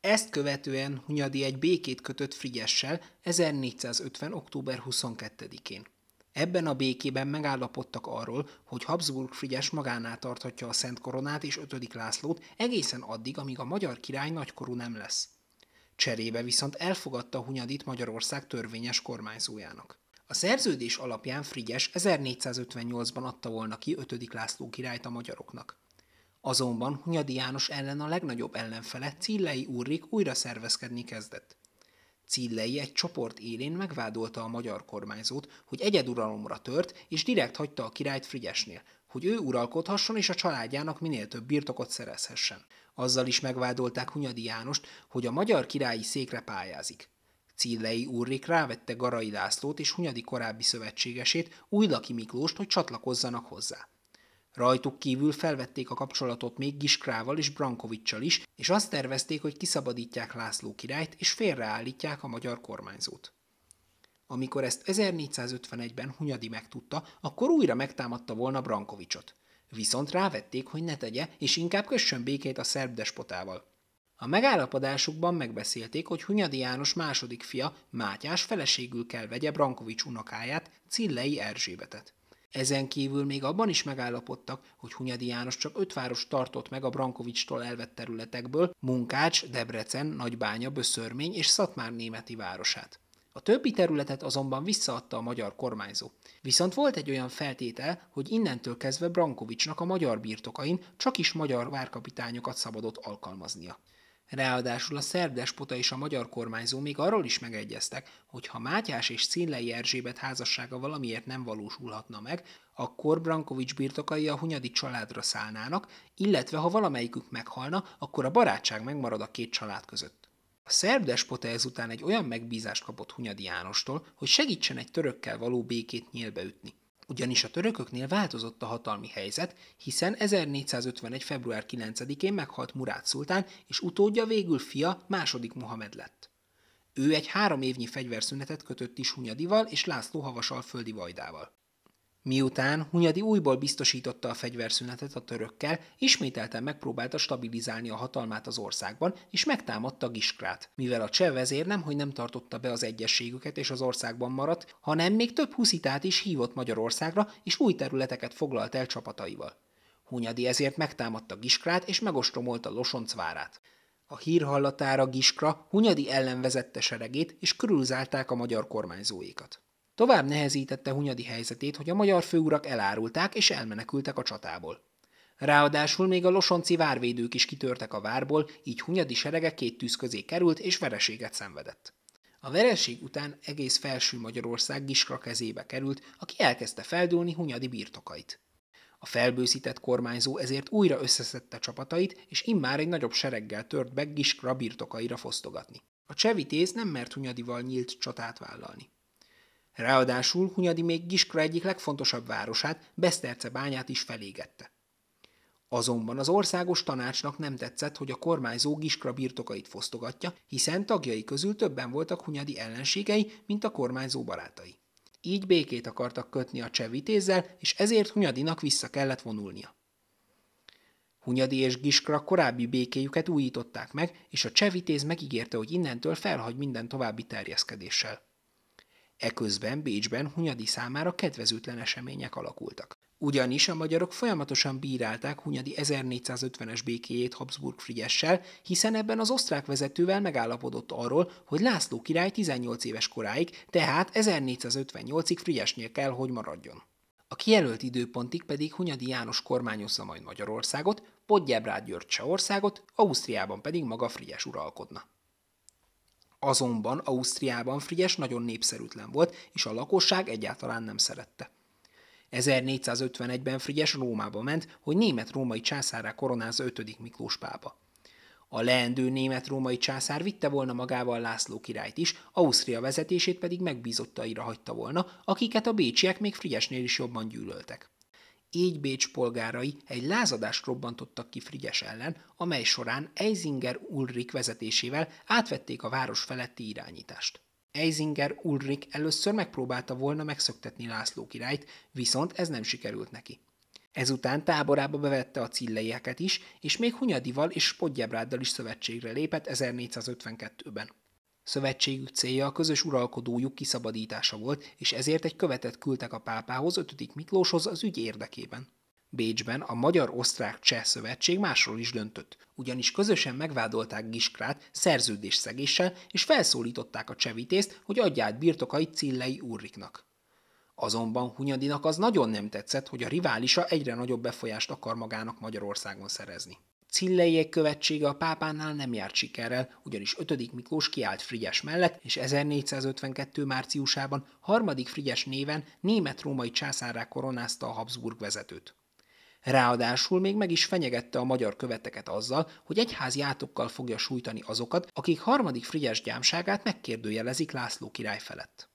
Ezt követően Hunyadi egy békét kötött Frigyessel 1450. október 22-én. Ebben a békében megállapodtak arról, hogy Habsburg Frigyes magánál tarthatja a Szent Koronát és Ötödik Lászlót egészen addig, amíg a magyar király nagykorú nem lesz. Cserébe viszont elfogadta Hunyadit Magyarország törvényes kormányzójának. A szerződés alapján Frigyes 1458-ban adta volna ki ötödik László királyt a magyaroknak. Azonban Hunyadi János ellen a legnagyobb ellenfele Cillei Úrrik újra szervezkedni kezdett. Cillei egy csoport élén megvádolta a magyar kormányzót, hogy egyeduralomra tört, és direkt hagyta a királyt Frigyesnél, hogy ő uralkodhasson és a családjának minél több birtokot szerezhessen. Azzal is megvádolták Hunyadi Jánost, hogy a magyar királyi székre pályázik. Cillei úrrik rávette Garai Lászlót és Hunyadi korábbi szövetségesét, Újlaki Miklóst, hogy csatlakozzanak hozzá. Rajtuk kívül felvették a kapcsolatot még Giskrával és Brankovicsal is, és azt tervezték, hogy kiszabadítják László királyt, és félreállítják a magyar kormányzót. Amikor ezt 1451-ben Hunyadi megtudta, akkor újra megtámadta volna Brankovicsot. Viszont rávették, hogy ne tegye, és inkább kössön békét a szerb despotával. A megállapodásukban megbeszélték, hogy Hunyadi János második fia, Mátyás feleségül kell vegye Brankovics unokáját, Cillei Erzsébetet. Ezen kívül még abban is megállapodtak, hogy Hunyadi János csak öt város tartott meg a Brankovicstól elvett területekből, Munkács, Debrecen, Nagybánya, Böszörmény és Szatmár németi városát. A többi területet azonban visszaadta a magyar kormányzó. Viszont volt egy olyan feltétel, hogy innentől kezdve Brankovicsnak a magyar birtokain csak is magyar várkapitányokat szabadott alkalmaznia. Ráadásul a szerb despota és a magyar kormányzó még arról is megegyeztek, hogy ha Mátyás és Színlei Erzsébet házassága valamiért nem valósulhatna meg, akkor Brankovics birtokai a Hunyadi családra szállnának, illetve ha valamelyikük meghalna, akkor a barátság megmarad a két család között. A szerb despota ezután egy olyan megbízást kapott Hunyadi Jánostól, hogy segítsen egy törökkel való békét nyélbeütni. Ugyanis a törököknél változott a hatalmi helyzet, hiszen 1451. február 9-én meghalt Murát szultán, és utódja végül fia második Mohamed lett. Ő egy három évnyi fegyverszünetet kötött is Hunyadival és László Havasalföldi földi vajdával. Miután Hunyadi újból biztosította a fegyverszünetet a törökkel, ismételten megpróbálta stabilizálni a hatalmát az országban, és megtámadta Giskrát, mivel a cseh vezér hogy nem tartotta be az egyességüket és az országban maradt, hanem még több huszitát is hívott Magyarországra, és új területeket foglalt el csapataival. Hunyadi ezért megtámadta Giskrát és megostromolta Losonc várát. A hír hallatára Giskra Hunyadi ellen vezette seregét, és körülzálták a magyar kormányzóikat. Tovább nehezítette Hunyadi helyzetét, hogy a magyar főurak elárulták és elmenekültek a csatából. Ráadásul még a losonci várvédők is kitörtek a várból, így Hunyadi serege két tűz közé került és vereséget szenvedett. A vereség után egész felső Magyarország Giskra kezébe került, aki elkezdte feldúlni Hunyadi birtokait. A felbőszített kormányzó ezért újra összeszedte csapatait, és immár egy nagyobb sereggel tört be Giskra birtokaira fosztogatni. A csevitész nem mert Hunyadival nyílt csatát vállalni. Ráadásul Hunyadi még Giskra egyik legfontosabb városát, Beszterce bányát is felégette. Azonban az országos tanácsnak nem tetszett, hogy a kormányzó Giskra birtokait fosztogatja, hiszen tagjai közül többen voltak Hunyadi ellenségei, mint a kormányzó barátai. Így békét akartak kötni a csevitézzel, és ezért Hunyadinak vissza kellett vonulnia. Hunyadi és Giskra korábbi békéjüket újították meg, és a csevitéz megígérte, hogy innentől felhagy minden további terjeszkedéssel. Eközben Bécsben Hunyadi számára kedvezőtlen események alakultak. Ugyanis a magyarok folyamatosan bírálták Hunyadi 1450-es békéjét Habsburg Frigyessel, hiszen ebben az osztrák vezetővel megállapodott arról, hogy László király 18 éves koráig, tehát 1458-ig Frigyesnél kell, hogy maradjon. A kijelölt időpontig pedig Hunyadi János kormányozza majd Magyarországot, Podgyebrád György országot, Ausztriában pedig maga Frigyes uralkodna. Azonban Ausztriában Frigyes nagyon népszerűtlen volt, és a lakosság egyáltalán nem szerette. 1451-ben Frigyes Rómába ment, hogy német-római császárá koronázza 5. Miklós pápa. A leendő német-római császár vitte volna magával László királyt is, Ausztria vezetését pedig megbízottaira hagyta volna, akiket a bécsiek még Frigyesnél is jobban gyűlöltek így Bécs polgárai egy lázadást robbantottak ki Frigyes ellen, amely során Eisinger Ulrik vezetésével átvették a város feletti irányítást. Eisinger Ulrik először megpróbálta volna megszöktetni László királyt, viszont ez nem sikerült neki. Ezután táborába bevette a cilleieket is, és még Hunyadival és Podgyebráddal is szövetségre lépett 1452-ben. Szövetségük célja a közös uralkodójuk kiszabadítása volt, és ezért egy követet küldtek a pápához, 5. Miklóshoz az ügy érdekében. Bécsben a Magyar-Osztrák-Cseh Szövetség másról is döntött, ugyanis közösen megvádolták Giskrát szerződés szegéssel, és felszólították a csevitészt, hogy adját birtokait Cillei úrriknak. Azonban Hunyadinak az nagyon nem tetszett, hogy a riválisa egyre nagyobb befolyást akar magának Magyarországon szerezni. Cilleiek követsége a pápánál nem járt sikerrel, ugyanis 5. Miklós kiállt Frigyes mellett, és 1452. márciusában harmadik Frigyes néven német-római császárrá koronázta a Habsburg vezetőt. Ráadásul még meg is fenyegette a magyar követeket azzal, hogy egyházi átokkal fogja sújtani azokat, akik harmadik Frigyes gyámságát megkérdőjelezik László király felett.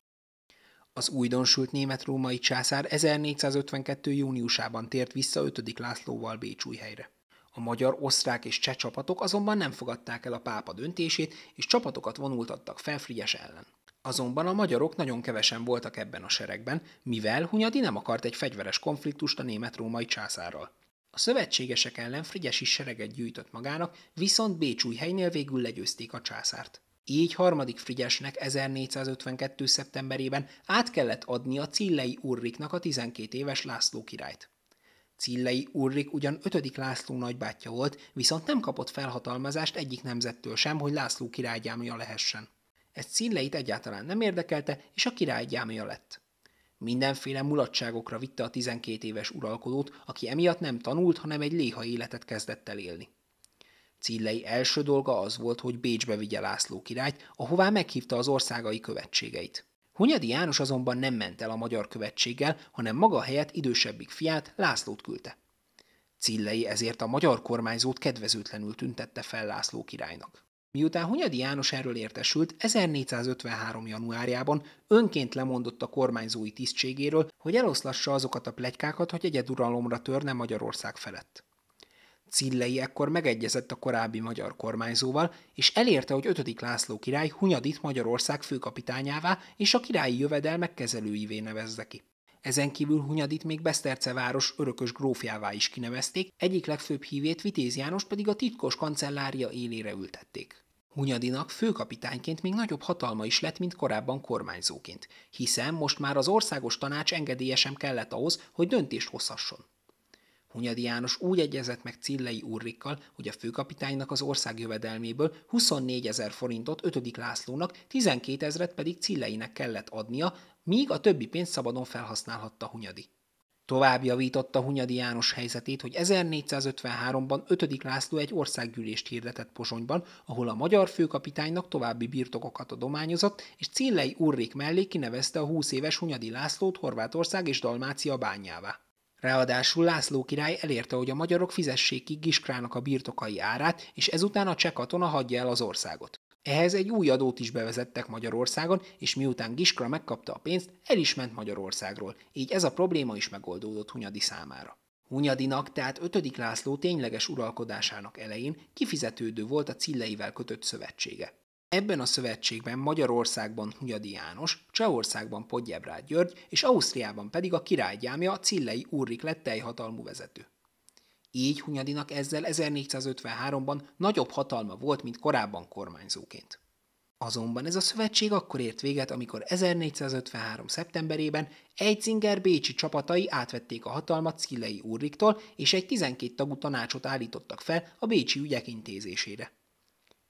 Az újdonsült német-római császár 1452. júniusában tért vissza 5. Lászlóval Bécsújhelyre. A magyar, osztrák és cseh csapatok azonban nem fogadták el a pápa döntését, és csapatokat vonultattak fel Frigyes ellen. Azonban a magyarok nagyon kevesen voltak ebben a seregben, mivel Hunyadi nem akart egy fegyveres konfliktust a német-római császárral. A szövetségesek ellen Frigyes is sereget gyűjtött magának, viszont bécsúj helynél végül legyőzték a császárt. Így harmadik Frigyesnek 1452. szeptemberében át kellett adni a Cillei Urriknak a 12 éves László királyt. Cillei Urrik ugyan 5. László nagybátyja volt, viszont nem kapott felhatalmazást egyik nemzettől sem, hogy László királygyámja lehessen. Ez Cilleit egyáltalán nem érdekelte, és a királygyámja lett. Mindenféle mulatságokra vitte a 12 éves uralkodót, aki emiatt nem tanult, hanem egy léha életet kezdett el élni. Cillei első dolga az volt, hogy Bécsbe vigye László királyt, ahová meghívta az országai követségeit. Hunyadi János azonban nem ment el a magyar követséggel, hanem maga helyett idősebbik fiát, Lászlót küldte. Cillei ezért a magyar kormányzót kedvezőtlenül tüntette fel László királynak. Miután Hunyadi János erről értesült, 1453. januárjában önként lemondott a kormányzói tisztségéről, hogy eloszlassa azokat a plegykákat, hogy egyeduralomra törne Magyarország felett. Cillei ekkor megegyezett a korábbi magyar kormányzóval, és elérte, hogy 5. László király Hunyadit Magyarország főkapitányává és a királyi jövedelmek kezelőivé nevezze ki. Ezen kívül Hunyadit még Beszterce város örökös grófjává is kinevezték, egyik legfőbb hívét Vitéz János pedig a titkos kancellária élére ültették. Hunyadinak főkapitányként még nagyobb hatalma is lett, mint korábban kormányzóként, hiszen most már az országos tanács engedélye sem kellett ahhoz, hogy döntést hozhasson. Hunyadi János úgy egyezett meg Cillei Urrikkal, hogy a főkapitánynak az ország jövedelméből 24 ezer forintot 5. Lászlónak, 12 ezeret pedig Cilleinek kellett adnia, míg a többi pénzt szabadon felhasználhatta Hunyadi. Tovább javította Hunyadi János helyzetét, hogy 1453-ban 5. László egy országgyűlést hirdetett Pozsonyban, ahol a magyar főkapitánynak további birtokokat adományozott, és Cillei Urrik mellé kinevezte a 20 éves Hunyadi Lászlót Horvátország és Dalmácia bányává. Ráadásul László király elérte, hogy a magyarok fizessék ki Giskrának a birtokai árát, és ezután a cseh katona hagyja el az országot. Ehhez egy új adót is bevezettek Magyarországon, és miután Giskra megkapta a pénzt, el is ment Magyarországról, így ez a probléma is megoldódott Hunyadi számára. Hunyadinak, tehát 5. László tényleges uralkodásának elején kifizetődő volt a Cilleivel kötött szövetsége. Ebben a szövetségben Magyarországban Hunyadi János, Csehországban Podjebrád György és Ausztriában pedig a királygyámja Cillei Ulrik lett teljhatalmú vezető. Így Hunyadinak ezzel 1453-ban nagyobb hatalma volt, mint korábban kormányzóként. Azonban ez a szövetség akkor ért véget, amikor 1453. szeptemberében Eitzinger bécsi csapatai átvették a hatalmat Cillei Úrriktól, és egy 12 tagú tanácsot állítottak fel a bécsi ügyek intézésére.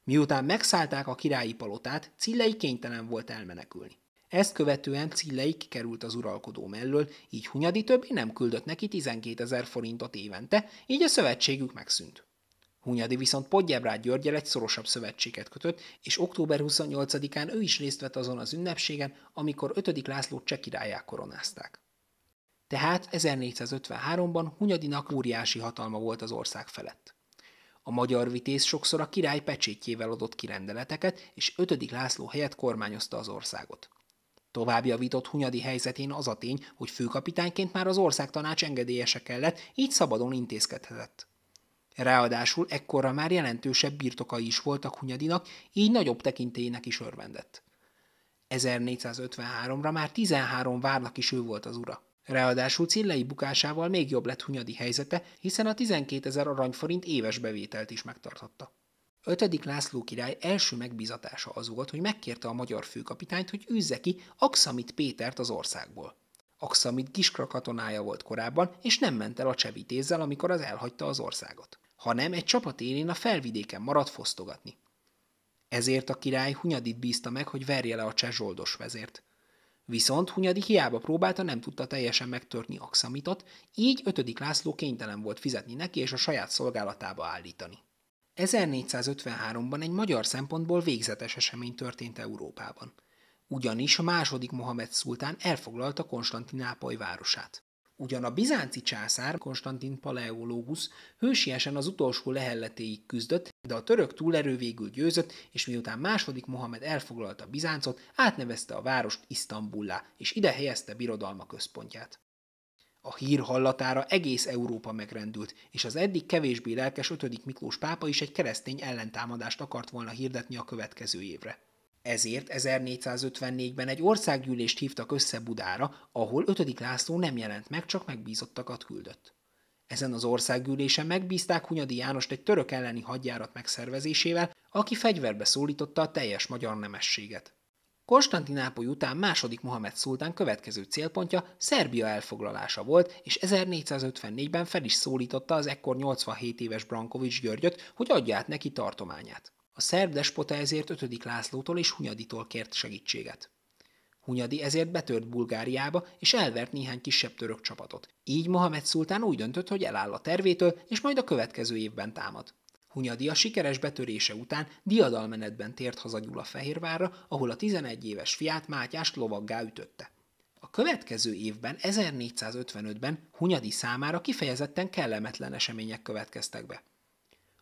Miután megszállták a királyi palotát, Cillei kénytelen volt elmenekülni. Ezt követően Cillei kikerült az uralkodó mellől, így Hunyadi többé nem küldött neki 12 ezer forintot évente, így a szövetségük megszűnt. Hunyadi viszont Podgyebrád Györgyel egy szorosabb szövetséget kötött, és október 28-án ő is részt vett azon az ünnepségen, amikor 5. László cseh királyá koronázták. Tehát 1453-ban Hunyadinak óriási hatalma volt az ország felett. A magyar vitéz sokszor a király pecsétjével adott ki rendeleteket, és 5. László helyett kormányozta az országot. a javított Hunyadi helyzetén az a tény, hogy főkapitányként már az országtanács engedélyese kellett, így szabadon intézkedhetett. Ráadásul ekkorra már jelentősebb birtokai is voltak Hunyadinak, így nagyobb tekintélyének is örvendett. 1453-ra már 13 várnak is ő volt az ura. Ráadásul Cillei bukásával még jobb lett Hunyadi helyzete, hiszen a 12 ezer aranyforint éves bevételt is megtarthatta. Ötödik László király első megbizatása az volt, hogy megkérte a magyar főkapitányt, hogy űzze ki Aksamit Pétert az országból. Aksamit Giskra katonája volt korábban, és nem ment el a csevitézzel, amikor az elhagyta az országot, hanem egy csapat élén a felvidéken maradt fosztogatni. Ezért a király Hunyadit bízta meg, hogy verje le a cseh zsoldos vezért. Viszont Hunyadi hiába próbálta, nem tudta teljesen megtörni Akszamitot, így 5. László kénytelen volt fizetni neki és a saját szolgálatába állítani. 1453-ban egy magyar szempontból végzetes esemény történt Európában. Ugyanis a második Mohamed szultán elfoglalta Konstantinápoly városát. Ugyan a bizánci császár, Konstantin Paleológus hősiesen az utolsó lehelletéig küzdött, de a török túlerő végül győzött, és miután második Mohamed elfoglalta Bizáncot, átnevezte a várost Isztambullá, és ide helyezte birodalma központját. A hír hallatára egész Európa megrendült, és az eddig kevésbé lelkes 5. Miklós pápa is egy keresztény ellentámadást akart volna hirdetni a következő évre. Ezért 1454-ben egy országgyűlést hívtak össze Budára, ahol 5. László nem jelent meg, csak megbízottakat küldött. Ezen az országgyűlésen megbízták Hunyadi Jánost egy török elleni hadjárat megszervezésével, aki fegyverbe szólította a teljes magyar nemességet. Konstantinápoly után második Mohamed szultán következő célpontja Szerbia elfoglalása volt, és 1454-ben fel is szólította az ekkor 87 éves Brankovics Györgyöt, hogy adja át neki tartományát. A szerb despota ezért 5. Lászlótól és Hunyaditól kért segítséget. Hunyadi ezért betört Bulgáriába, és elvert néhány kisebb török csapatot. Így Mohamed szultán úgy döntött, hogy eláll a tervétől, és majd a következő évben támad. Hunyadi a sikeres betörése után diadalmenetben tért haza Fehérvárra, ahol a 11 éves fiát Mátyást lovaggá ütötte. A következő évben, 1455-ben Hunyadi számára kifejezetten kellemetlen események következtek be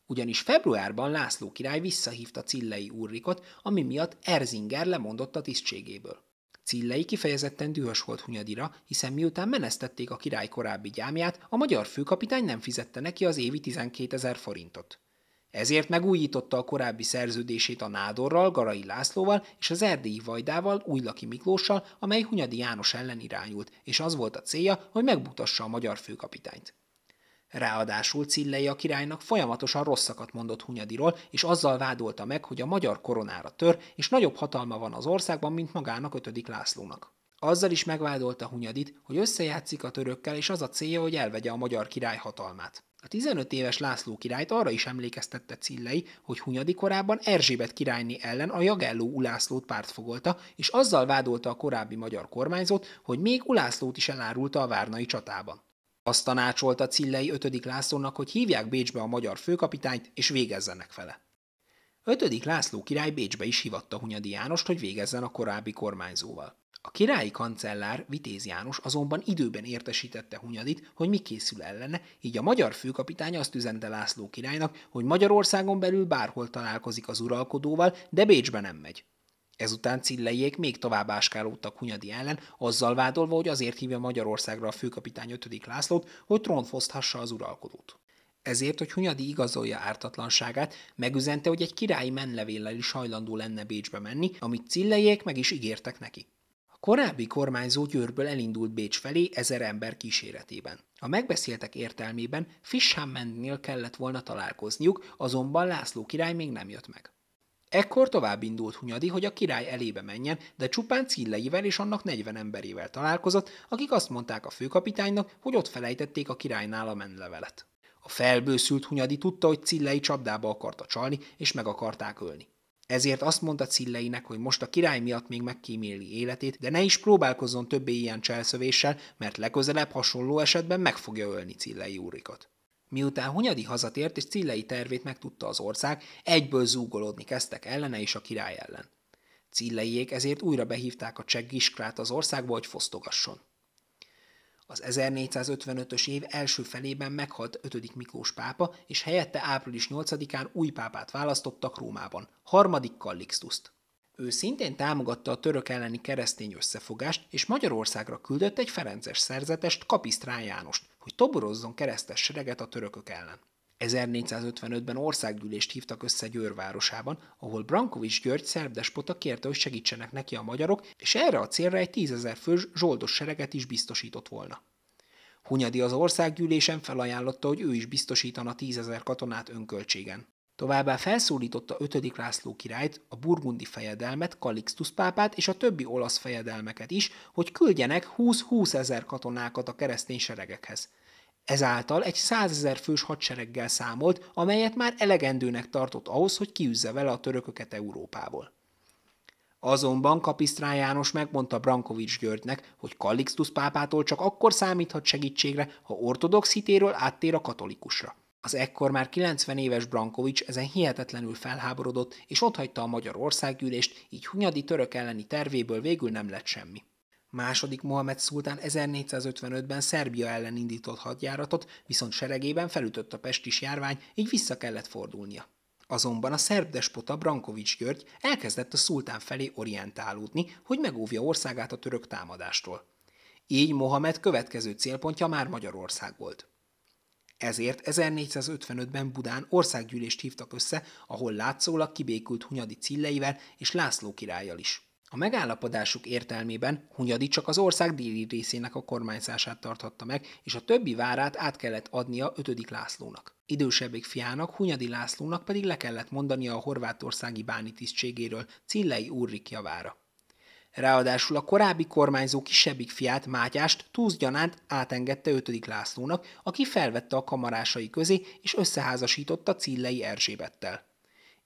ugyanis februárban László király visszahívta Cillei Úrrikot, ami miatt Erzinger lemondott a tisztségéből. Cillei kifejezetten dühös volt Hunyadira, hiszen miután menesztették a király korábbi gyámját, a magyar főkapitány nem fizette neki az évi 12 ezer forintot. Ezért megújította a korábbi szerződését a Nádorral, Garai Lászlóval és az erdélyi Vajdával, Újlaki Miklóssal, amely Hunyadi János ellen irányult, és az volt a célja, hogy megbutassa a magyar főkapitányt. Ráadásul Cillei a királynak folyamatosan rosszakat mondott Hunyadiról, és azzal vádolta meg, hogy a magyar koronára tör, és nagyobb hatalma van az országban, mint magának ötödik Lászlónak. Azzal is megvádolta Hunyadit, hogy összejátszik a törökkel, és az a célja, hogy elvegye a magyar király hatalmát. A 15 éves László királyt arra is emlékeztette Cillei, hogy Hunyadi korában Erzsébet királyné ellen a Jagelló Ulászlót pártfogolta, és azzal vádolta a korábbi magyar kormányzót, hogy még Ulászlót is elárulta a várnai csatában. Azt tanácsolta Cillei 5. Lászlónak, hogy hívják Bécsbe a magyar főkapitányt, és végezzenek vele. 5. László király Bécsbe is hivatta Hunyadi Jánost, hogy végezzen a korábbi kormányzóval. A királyi kancellár Vitéz János azonban időben értesítette Hunyadit, hogy mi készül ellene, így a magyar főkapitány azt üzente László királynak, hogy Magyarországon belül bárhol találkozik az uralkodóval, de Bécsbe nem megy. Ezután Cillejék még tovább áskálódtak Hunyadi ellen, azzal vádolva, hogy azért hívja Magyarországra a főkapitány 5. Lászlót, hogy trónfoszthassa az uralkodót. Ezért, hogy Hunyadi igazolja ártatlanságát, megüzente, hogy egy királyi menlevéllel is hajlandó lenne Bécsbe menni, amit Cillejék meg is ígértek neki korábbi kormányzó Győrből elindult Bécs felé ezer ember kíséretében. A megbeszéltek értelmében Fishammennél kellett volna találkozniuk, azonban László király még nem jött meg. Ekkor tovább indult Hunyadi, hogy a király elébe menjen, de csupán Cilleivel és annak 40 emberével találkozott, akik azt mondták a főkapitánynak, hogy ott felejtették a királynál a menlevelet. A felbőszült Hunyadi tudta, hogy Cillei csapdába akarta csalni, és meg akarták ölni. Ezért azt mondta Cilleinek, hogy most a király miatt még megkíméli életét, de ne is próbálkozzon többé ilyen cselszövéssel, mert legközelebb hasonló esetben meg fogja ölni Cillei úrikat. Miután Hunyadi hazatért és Cillei tervét megtudta az ország, egyből zúgolódni kezdtek ellene és a király ellen. Cilleiék ezért újra behívták a cseh Giskrát az országba, hogy fosztogasson. Az 1455-ös év első felében meghalt 5. Miklós pápa, és helyette április 8-án új pápát választottak Rómában, harmadik Kallixtuszt. Ő szintén támogatta a török elleni keresztény összefogást, és Magyarországra küldött egy ferences szerzetest, Kapisztrán Jánost, hogy toborozzon keresztes sereget a törökök ellen. 1455-ben országgyűlést hívtak össze Győr ahol Brankovics György szerb despota kérte, hogy segítsenek neki a magyarok, és erre a célra egy tízezer fős zsoldos sereget is biztosított volna. Hunyadi az országgyűlésen felajánlotta, hogy ő is biztosítana tízezer katonát önköltségen. Továbbá felszólította 5. László királyt, a burgundi fejedelmet, Kalixtus pápát és a többi olasz fejedelmeket is, hogy küldjenek 20-20 ezer katonákat a keresztény seregekhez. Ezáltal egy 100 ezer fős hadsereggel számolt, amelyet már elegendőnek tartott ahhoz, hogy kiűzze vele a törököket Európából. Azonban Kapisztrán János megmondta Brankovics Györgynek, hogy Kalixtus pápától csak akkor számíthat segítségre, ha ortodox hitéről áttér a katolikusra. Az ekkor már 90 éves Brankovics ezen hihetetlenül felháborodott, és otthagyta a magyar országgyűlést, így Hunyadi török elleni tervéből végül nem lett semmi. Második Mohamed szultán 1455-ben Szerbia ellen indított hadjáratot, viszont seregében felütött a pestis járvány, így vissza kellett fordulnia. Azonban a szerb despota Brankovics György elkezdett a szultán felé orientálódni, hogy megóvja országát a török támadástól. Így Mohamed következő célpontja már Magyarország volt. Ezért 1455-ben Budán országgyűlést hívtak össze, ahol látszólag kibékült Hunyadi Cilleivel és László királlyal is. A megállapodásuk értelmében Hunyadi csak az ország déli részének a kormányzását tarthatta meg, és a többi várát át kellett adnia 5. Lászlónak. Idősebbik fiának, Hunyadi Lászlónak pedig le kellett mondania a horvátországi báni tisztségéről Cillei úrrik javára. Ráadásul a korábbi kormányzó kisebbik fiát, Mátyást, Túsz átengedte 5. Lászlónak, aki felvette a kamarásai közé és összeházasította Cillei Erzsébettel.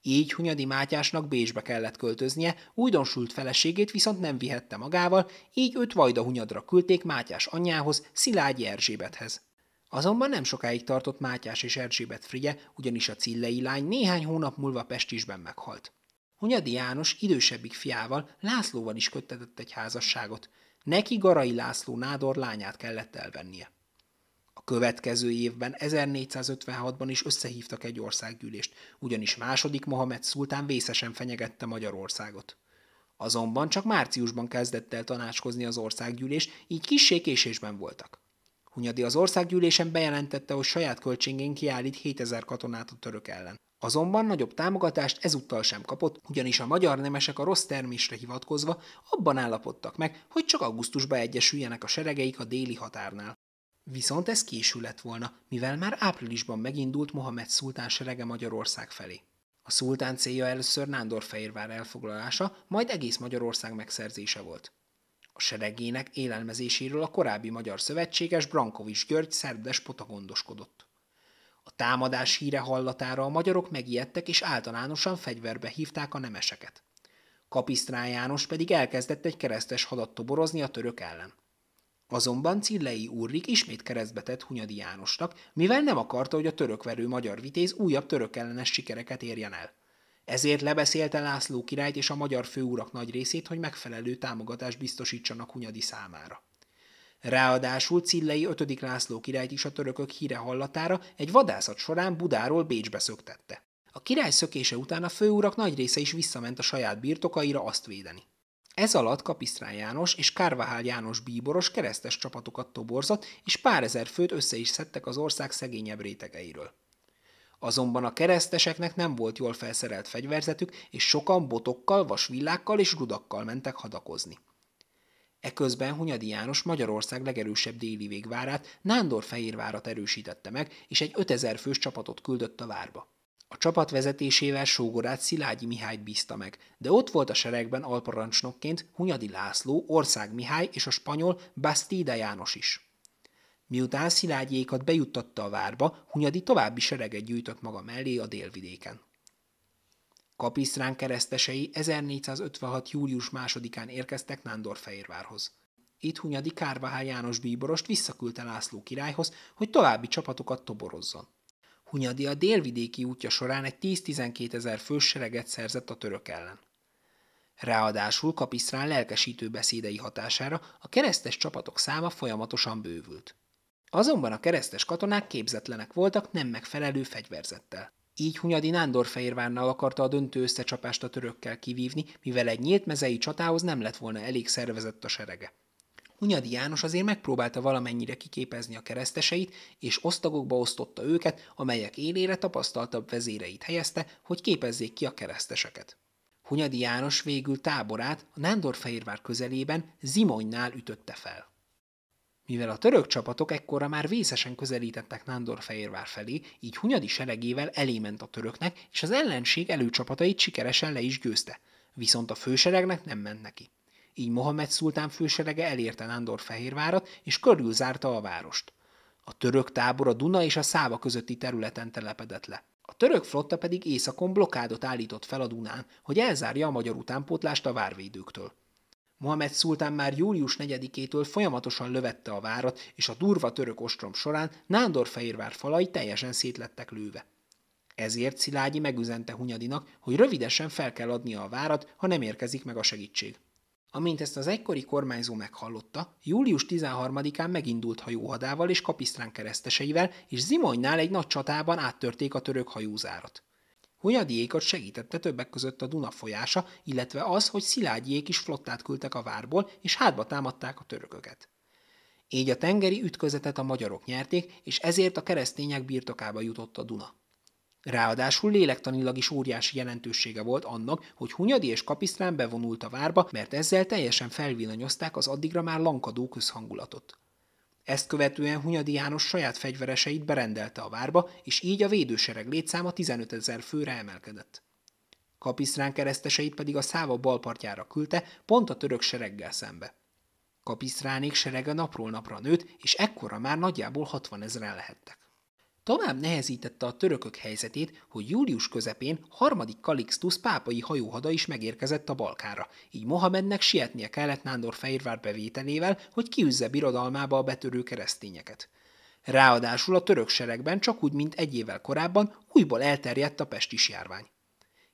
Így Hunyadi Mátyásnak Bécsbe kellett költöznie, újdonsült feleségét viszont nem vihette magával, így őt Vajda Hunyadra küldték Mátyás anyjához, Szilágyi Erzsébethez. Azonban nem sokáig tartott Mátyás és Erzsébet frigye, ugyanis a Cillei lány néhány hónap múlva Pestisben meghalt. Hunyadi János idősebbik fiával, Lászlóval is köttetett egy házasságot. Neki Garai László nádor lányát kellett elvennie. A következő évben 1456-ban is összehívtak egy országgyűlést, ugyanis második Mohamed szultán vészesen fenyegette Magyarországot. Azonban csak márciusban kezdett el tanácskozni az országgyűlés, így kissé késésben voltak. Hunyadi az országgyűlésen bejelentette, hogy saját költségén kiállít 7000 katonát a török ellen. Azonban nagyobb támogatást ezúttal sem kapott, ugyanis a magyar nemesek a rossz termésre hivatkozva abban állapodtak meg, hogy csak augusztusba egyesüljenek a seregeik a déli határnál. Viszont ez késő lett volna, mivel már áprilisban megindult Mohamed szultán serege Magyarország felé. A szultán célja először Nándorfehérvár elfoglalása, majd egész Magyarország megszerzése volt. A seregének élelmezéséről a korábbi magyar szövetséges Brankovics György szerdes potagondoskodott. gondoskodott. A támadás híre hallatára a magyarok megijedtek, és általánosan fegyverbe hívták a nemeseket. Kapisztrán János pedig elkezdett egy keresztes hadat toborozni a török ellen. Azonban Cillei Úrrik ismét keresztbe tett Hunyadi Jánosnak, mivel nem akarta, hogy a törökverő magyar vitéz újabb török ellenes sikereket érjen el. Ezért lebeszélte László királyt és a magyar főúrak nagy részét, hogy megfelelő támogatást biztosítsanak Hunyadi számára. Ráadásul Cillei 5. László királyt is a törökök híre hallatára egy vadászat során Budáról Bécsbe szöktette. A király szökése után a főúrak nagy része is visszament a saját birtokaira azt védeni. Ez alatt Kapisztrán János és Kárvahál János bíboros keresztes csapatokat toborzott, és pár ezer főt össze is szedtek az ország szegényebb rétegeiről. Azonban a kereszteseknek nem volt jól felszerelt fegyverzetük, és sokan botokkal, vasvillákkal és rudakkal mentek hadakozni. Eközben Hunyadi János Magyarország legerősebb déli végvárát, Nándorfehérvárat erősítette meg, és egy 5000 fős csapatot küldött a várba. A csapat vezetésével sógorát Szilágyi Mihályt bízta meg, de ott volt a seregben alparancsnokként Hunyadi László, Ország Mihály és a spanyol Bastida János is. Miután Szilágyékat bejuttatta a várba, Hunyadi további sereget gyűjtött maga mellé a délvidéken. Kapisztrán keresztesei 1456. július 2-án érkeztek Nándorfehérvárhoz. Itt Hunyadi Kárvahá János bíborost visszaküldte László királyhoz, hogy további csapatokat toborozzon. Hunyadi a délvidéki útja során egy 10-12 ezer fős sereget szerzett a török ellen. Ráadásul Kapisztrán lelkesítő beszédei hatására a keresztes csapatok száma folyamatosan bővült. Azonban a keresztes katonák képzetlenek voltak nem megfelelő fegyverzettel. Így Hunyadi Nándorfehérvárnál akarta a döntő összecsapást a törökkel kivívni, mivel egy nyílt mezei csatához nem lett volna elég szervezett a serege. Hunyadi János azért megpróbálta valamennyire kiképezni a kereszteseit, és osztagokba osztotta őket, amelyek élére tapasztaltabb vezéreit helyezte, hogy képezzék ki a kereszteseket. Hunyadi János végül táborát a Nándorfehérvár közelében Zimonynál ütötte fel. Mivel a török csapatok ekkora már vészesen közelítettek Nándorfehérvár felé, így Hunyadi seregével elément a töröknek, és az ellenség előcsapatait sikeresen le is győzte. Viszont a főseregnek nem ment neki. Így Mohamed szultán főserege elérte Nándorfehérvárat, és körülzárta a várost. A török tábor a Duna és a Száva közötti területen telepedett le. A török flotta pedig északon blokádot állított fel a Dunán, hogy elzárja a magyar utánpótlást a várvédőktől. Mohamed szultán már július 4-től folyamatosan lövette a várat, és a durva török ostrom során Nándorfehérvár falai teljesen szétlettek lőve. Ezért Szilágyi megüzente Hunyadinak, hogy rövidesen fel kell adnia a várat, ha nem érkezik meg a segítség. Amint ezt az egykori kormányzó meghallotta, július 13-án megindult hajóhadával és kapisztrán kereszteseivel, és Zimonynál egy nagy csatában áttörték a török hajózárat. Hunyadiékot segítette többek között a Duna folyása, illetve az, hogy Szilágyiék is flottát küldtek a várból, és hátba támadták a törököket. Így a tengeri ütközetet a magyarok nyerték, és ezért a keresztények birtokába jutott a Duna. Ráadásul lélektanilag is óriási jelentősége volt annak, hogy Hunyadi és Kapisztrán bevonult a várba, mert ezzel teljesen felvillanyozták az addigra már lankadó közhangulatot. Ezt követően Hunyadi János saját fegyvereseit berendelte a várba, és így a védősereg létszáma 15 ezer főre emelkedett. Kapisztrán kereszteseit pedig a száva balpartjára küldte, pont a török sereggel szembe. Kapisztránék serege napról napra nőtt, és ekkora már nagyjából 60 ezeren lehettek. Tovább nehezítette a törökök helyzetét, hogy július közepén harmadik Kalixtus pápai hajóhada is megérkezett a Balkára, így Mohamednek sietnie kellett Nándor Fehérvár bevételével, hogy kiűzze birodalmába a betörő keresztényeket. Ráadásul a török seregben csak úgy, mint egy évvel korábban újból elterjedt a pestis járvány.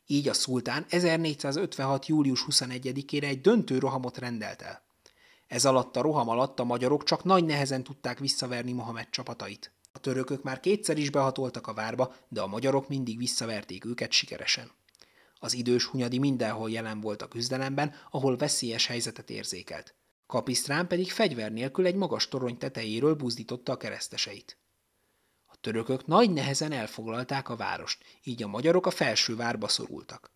Így a szultán 1456. július 21-ére egy döntő rohamot rendelt el. Ez alatt a roham alatt a magyarok csak nagy nehezen tudták visszaverni Mohamed csapatait. A törökök már kétszer is behatoltak a várba, de a magyarok mindig visszaverték őket sikeresen. Az idős Hunyadi mindenhol jelen volt a küzdelemben, ahol veszélyes helyzetet érzékelt. Kapisztrán pedig fegyver nélkül egy magas torony tetejéről buzdította a kereszteseit. A törökök nagy nehezen elfoglalták a várost, így a magyarok a felső várba szorultak.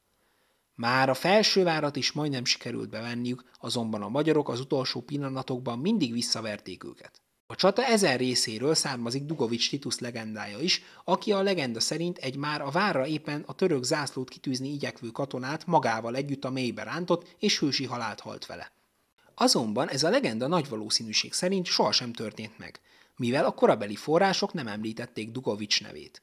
Már a felső várat is majdnem sikerült bevenniük, azonban a magyarok az utolsó pillanatokban mindig visszaverték őket. A csata ezen részéről származik Dugovics Titus legendája is, aki a legenda szerint egy már a várra éppen a török zászlót kitűzni igyekvő katonát magával együtt a mélybe rántott, és hősi halált halt vele. Azonban ez a legenda nagy valószínűség szerint sohasem történt meg, mivel a korabeli források nem említették Dugovics nevét.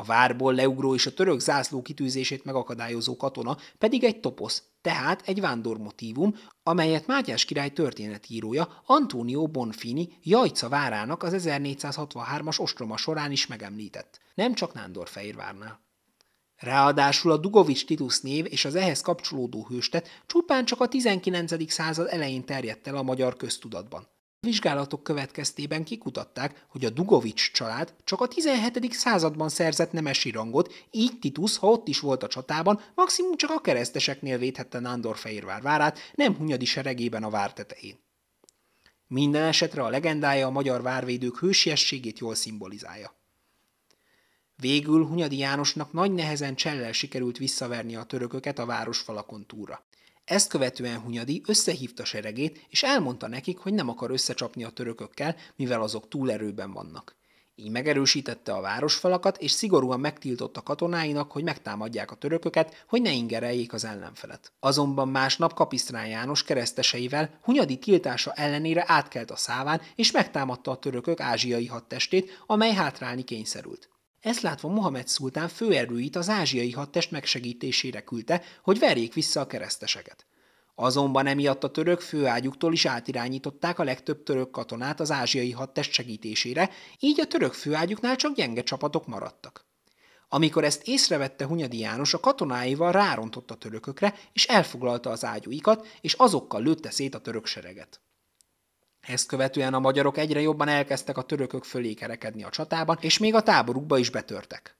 A várból leugró és a török zászló kitűzését megakadályozó katona pedig egy toposz, tehát egy vándormotívum, amelyet Mátyás király történetírója Antonio Bonfini Jajca várának az 1463-as ostroma során is megemlített, nem csak Nándorfehérvárnál. Ráadásul a Dugovics Titus név és az ehhez kapcsolódó hőstet csupán csak a 19. század elején terjedt el a magyar köztudatban. Vizsgálatok következtében kikutatták, hogy a Dugovics család csak a 17. században szerzett nemesi rangot, így Titus, ha ott is volt a csatában, maximum csak a kereszteseknél védhette Nándor Fehérvár várát, nem hunyadi seregében a vár tetején. Minden esetre a legendája a magyar várvédők hősiességét jól szimbolizálja. Végül Hunyadi Jánosnak nagy nehezen csellel sikerült visszaverni a törököket a városfalakon túra. Ezt követően Hunyadi összehívta seregét, és elmondta nekik, hogy nem akar összecsapni a törökökkel, mivel azok túlerőben vannak. Így megerősítette a városfalakat, és szigorúan megtiltotta katonáinak, hogy megtámadják a törököket, hogy ne ingereljék az ellenfelet. Azonban másnap Kapisztrán János kereszteseivel Hunyadi tiltása ellenére átkelt a száván, és megtámadta a törökök ázsiai hadtestét, amely hátrálni kényszerült. Ezt látva Mohamed szultán főerőit az ázsiai hadtest megsegítésére küldte, hogy verjék vissza a kereszteseket. Azonban emiatt a török főágyuktól is átirányították a legtöbb török katonát az ázsiai hadtest segítésére, így a török főágyuknál csak gyenge csapatok maradtak. Amikor ezt észrevette Hunyadi János, a katonáival rárontott a törökökre, és elfoglalta az ágyúikat, és azokkal lőtte szét a török sereget. Ezt követően a magyarok egyre jobban elkezdtek a törökök fölé kerekedni a csatában, és még a táborukba is betörtek.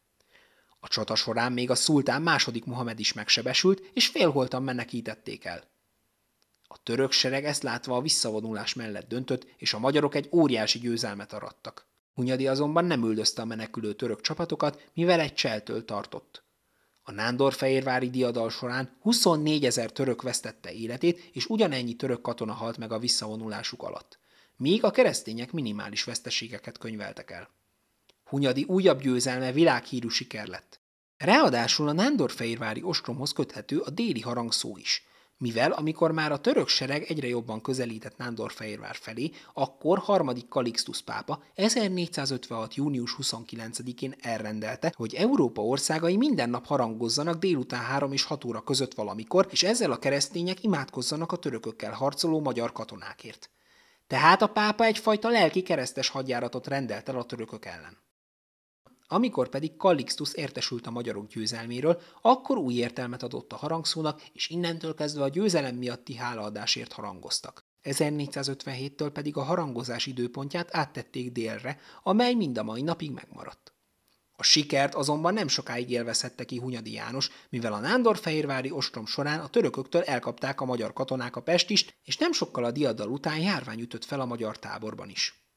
A csata során még a szultán második Mohamed is megsebesült, és félholtan menekítették el. A török sereg ezt látva a visszavonulás mellett döntött, és a magyarok egy óriási győzelmet arattak. Hunyadi azonban nem üldözte a menekülő török csapatokat, mivel egy cseltől tartott. A Nándorfehérvári diadal során 24 ezer török vesztette életét, és ugyanennyi török katona halt meg a visszavonulásuk alatt. Még a keresztények minimális veszteségeket könyveltek el. Hunyadi újabb győzelme világhírű siker lett. Ráadásul a Nándorfehérvári ostromhoz köthető a déli harangszó is – mivel amikor már a török sereg egyre jobban közelített Nándorfehérvár felé, akkor harmadik Kalixtus pápa 1456. június 29-én elrendelte, hogy Európa országai minden nap harangozzanak délután 3 és 6 óra között valamikor, és ezzel a keresztények imádkozzanak a törökökkel harcoló magyar katonákért. Tehát a pápa egyfajta lelki keresztes hadjáratot rendelt el a törökök ellen. Amikor pedig Kallixtus értesült a magyarok győzelméről, akkor új értelmet adott a harangszónak, és innentől kezdve a győzelem miatti hálaadásért harangoztak. 1457-től pedig a harangozás időpontját áttették délre, amely mind a mai napig megmaradt. A sikert azonban nem sokáig élvezhette ki Hunyadi János, mivel a Nándorfehérvári ostrom során a törököktől elkapták a magyar katonák a Pestist, és nem sokkal a diadal után járvány ütött fel a magyar táborban is.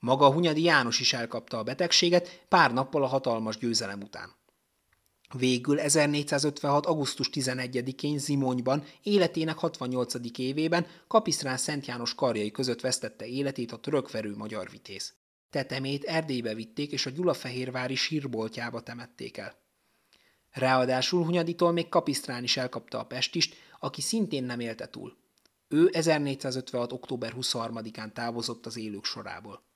Maga Hunyadi János is elkapta a betegséget pár nappal a hatalmas győzelem után. Végül 1456. augusztus 11-én Zimonyban, életének 68. évében Kapisztrán Szent János karjai között vesztette életét a törökverő magyar vitéz. Tetemét Erdélybe vitték és a Gyulafehérvári sírboltjába temették el. Ráadásul Hunyaditól még Kapisztrán is elkapta a pestist, aki szintén nem élte túl. Ő 1456. október 23-án távozott az élők sorából.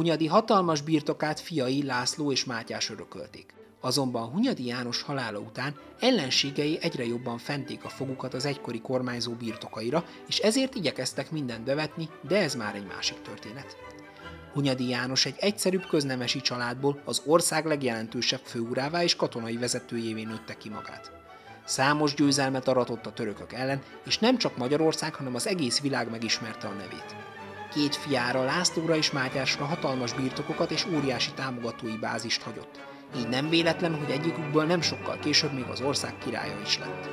Hunyadi hatalmas birtokát fiai László és Mátyás örökölték. Azonban Hunyadi János halála után ellenségei egyre jobban fenték a fogukat az egykori kormányzó birtokaira, és ezért igyekeztek mindent bevetni, de ez már egy másik történet. Hunyadi János egy egyszerűbb köznemesi családból az ország legjelentősebb főúrává és katonai vezetőjévé nőtte ki magát. Számos győzelmet aratott a törökök ellen, és nem csak Magyarország, hanem az egész világ megismerte a nevét. Két fiára, Lászlóra és Mátyásra hatalmas birtokokat és óriási támogatói bázist hagyott. Így nem véletlen, hogy egyikükből nem sokkal később még az ország királya is lett.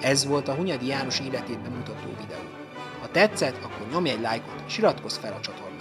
Ez volt a Hunyadi János életét bemutató videó. Ha tetszett, akkor nyomj egy lájkot és iratkozz fel a csatornára.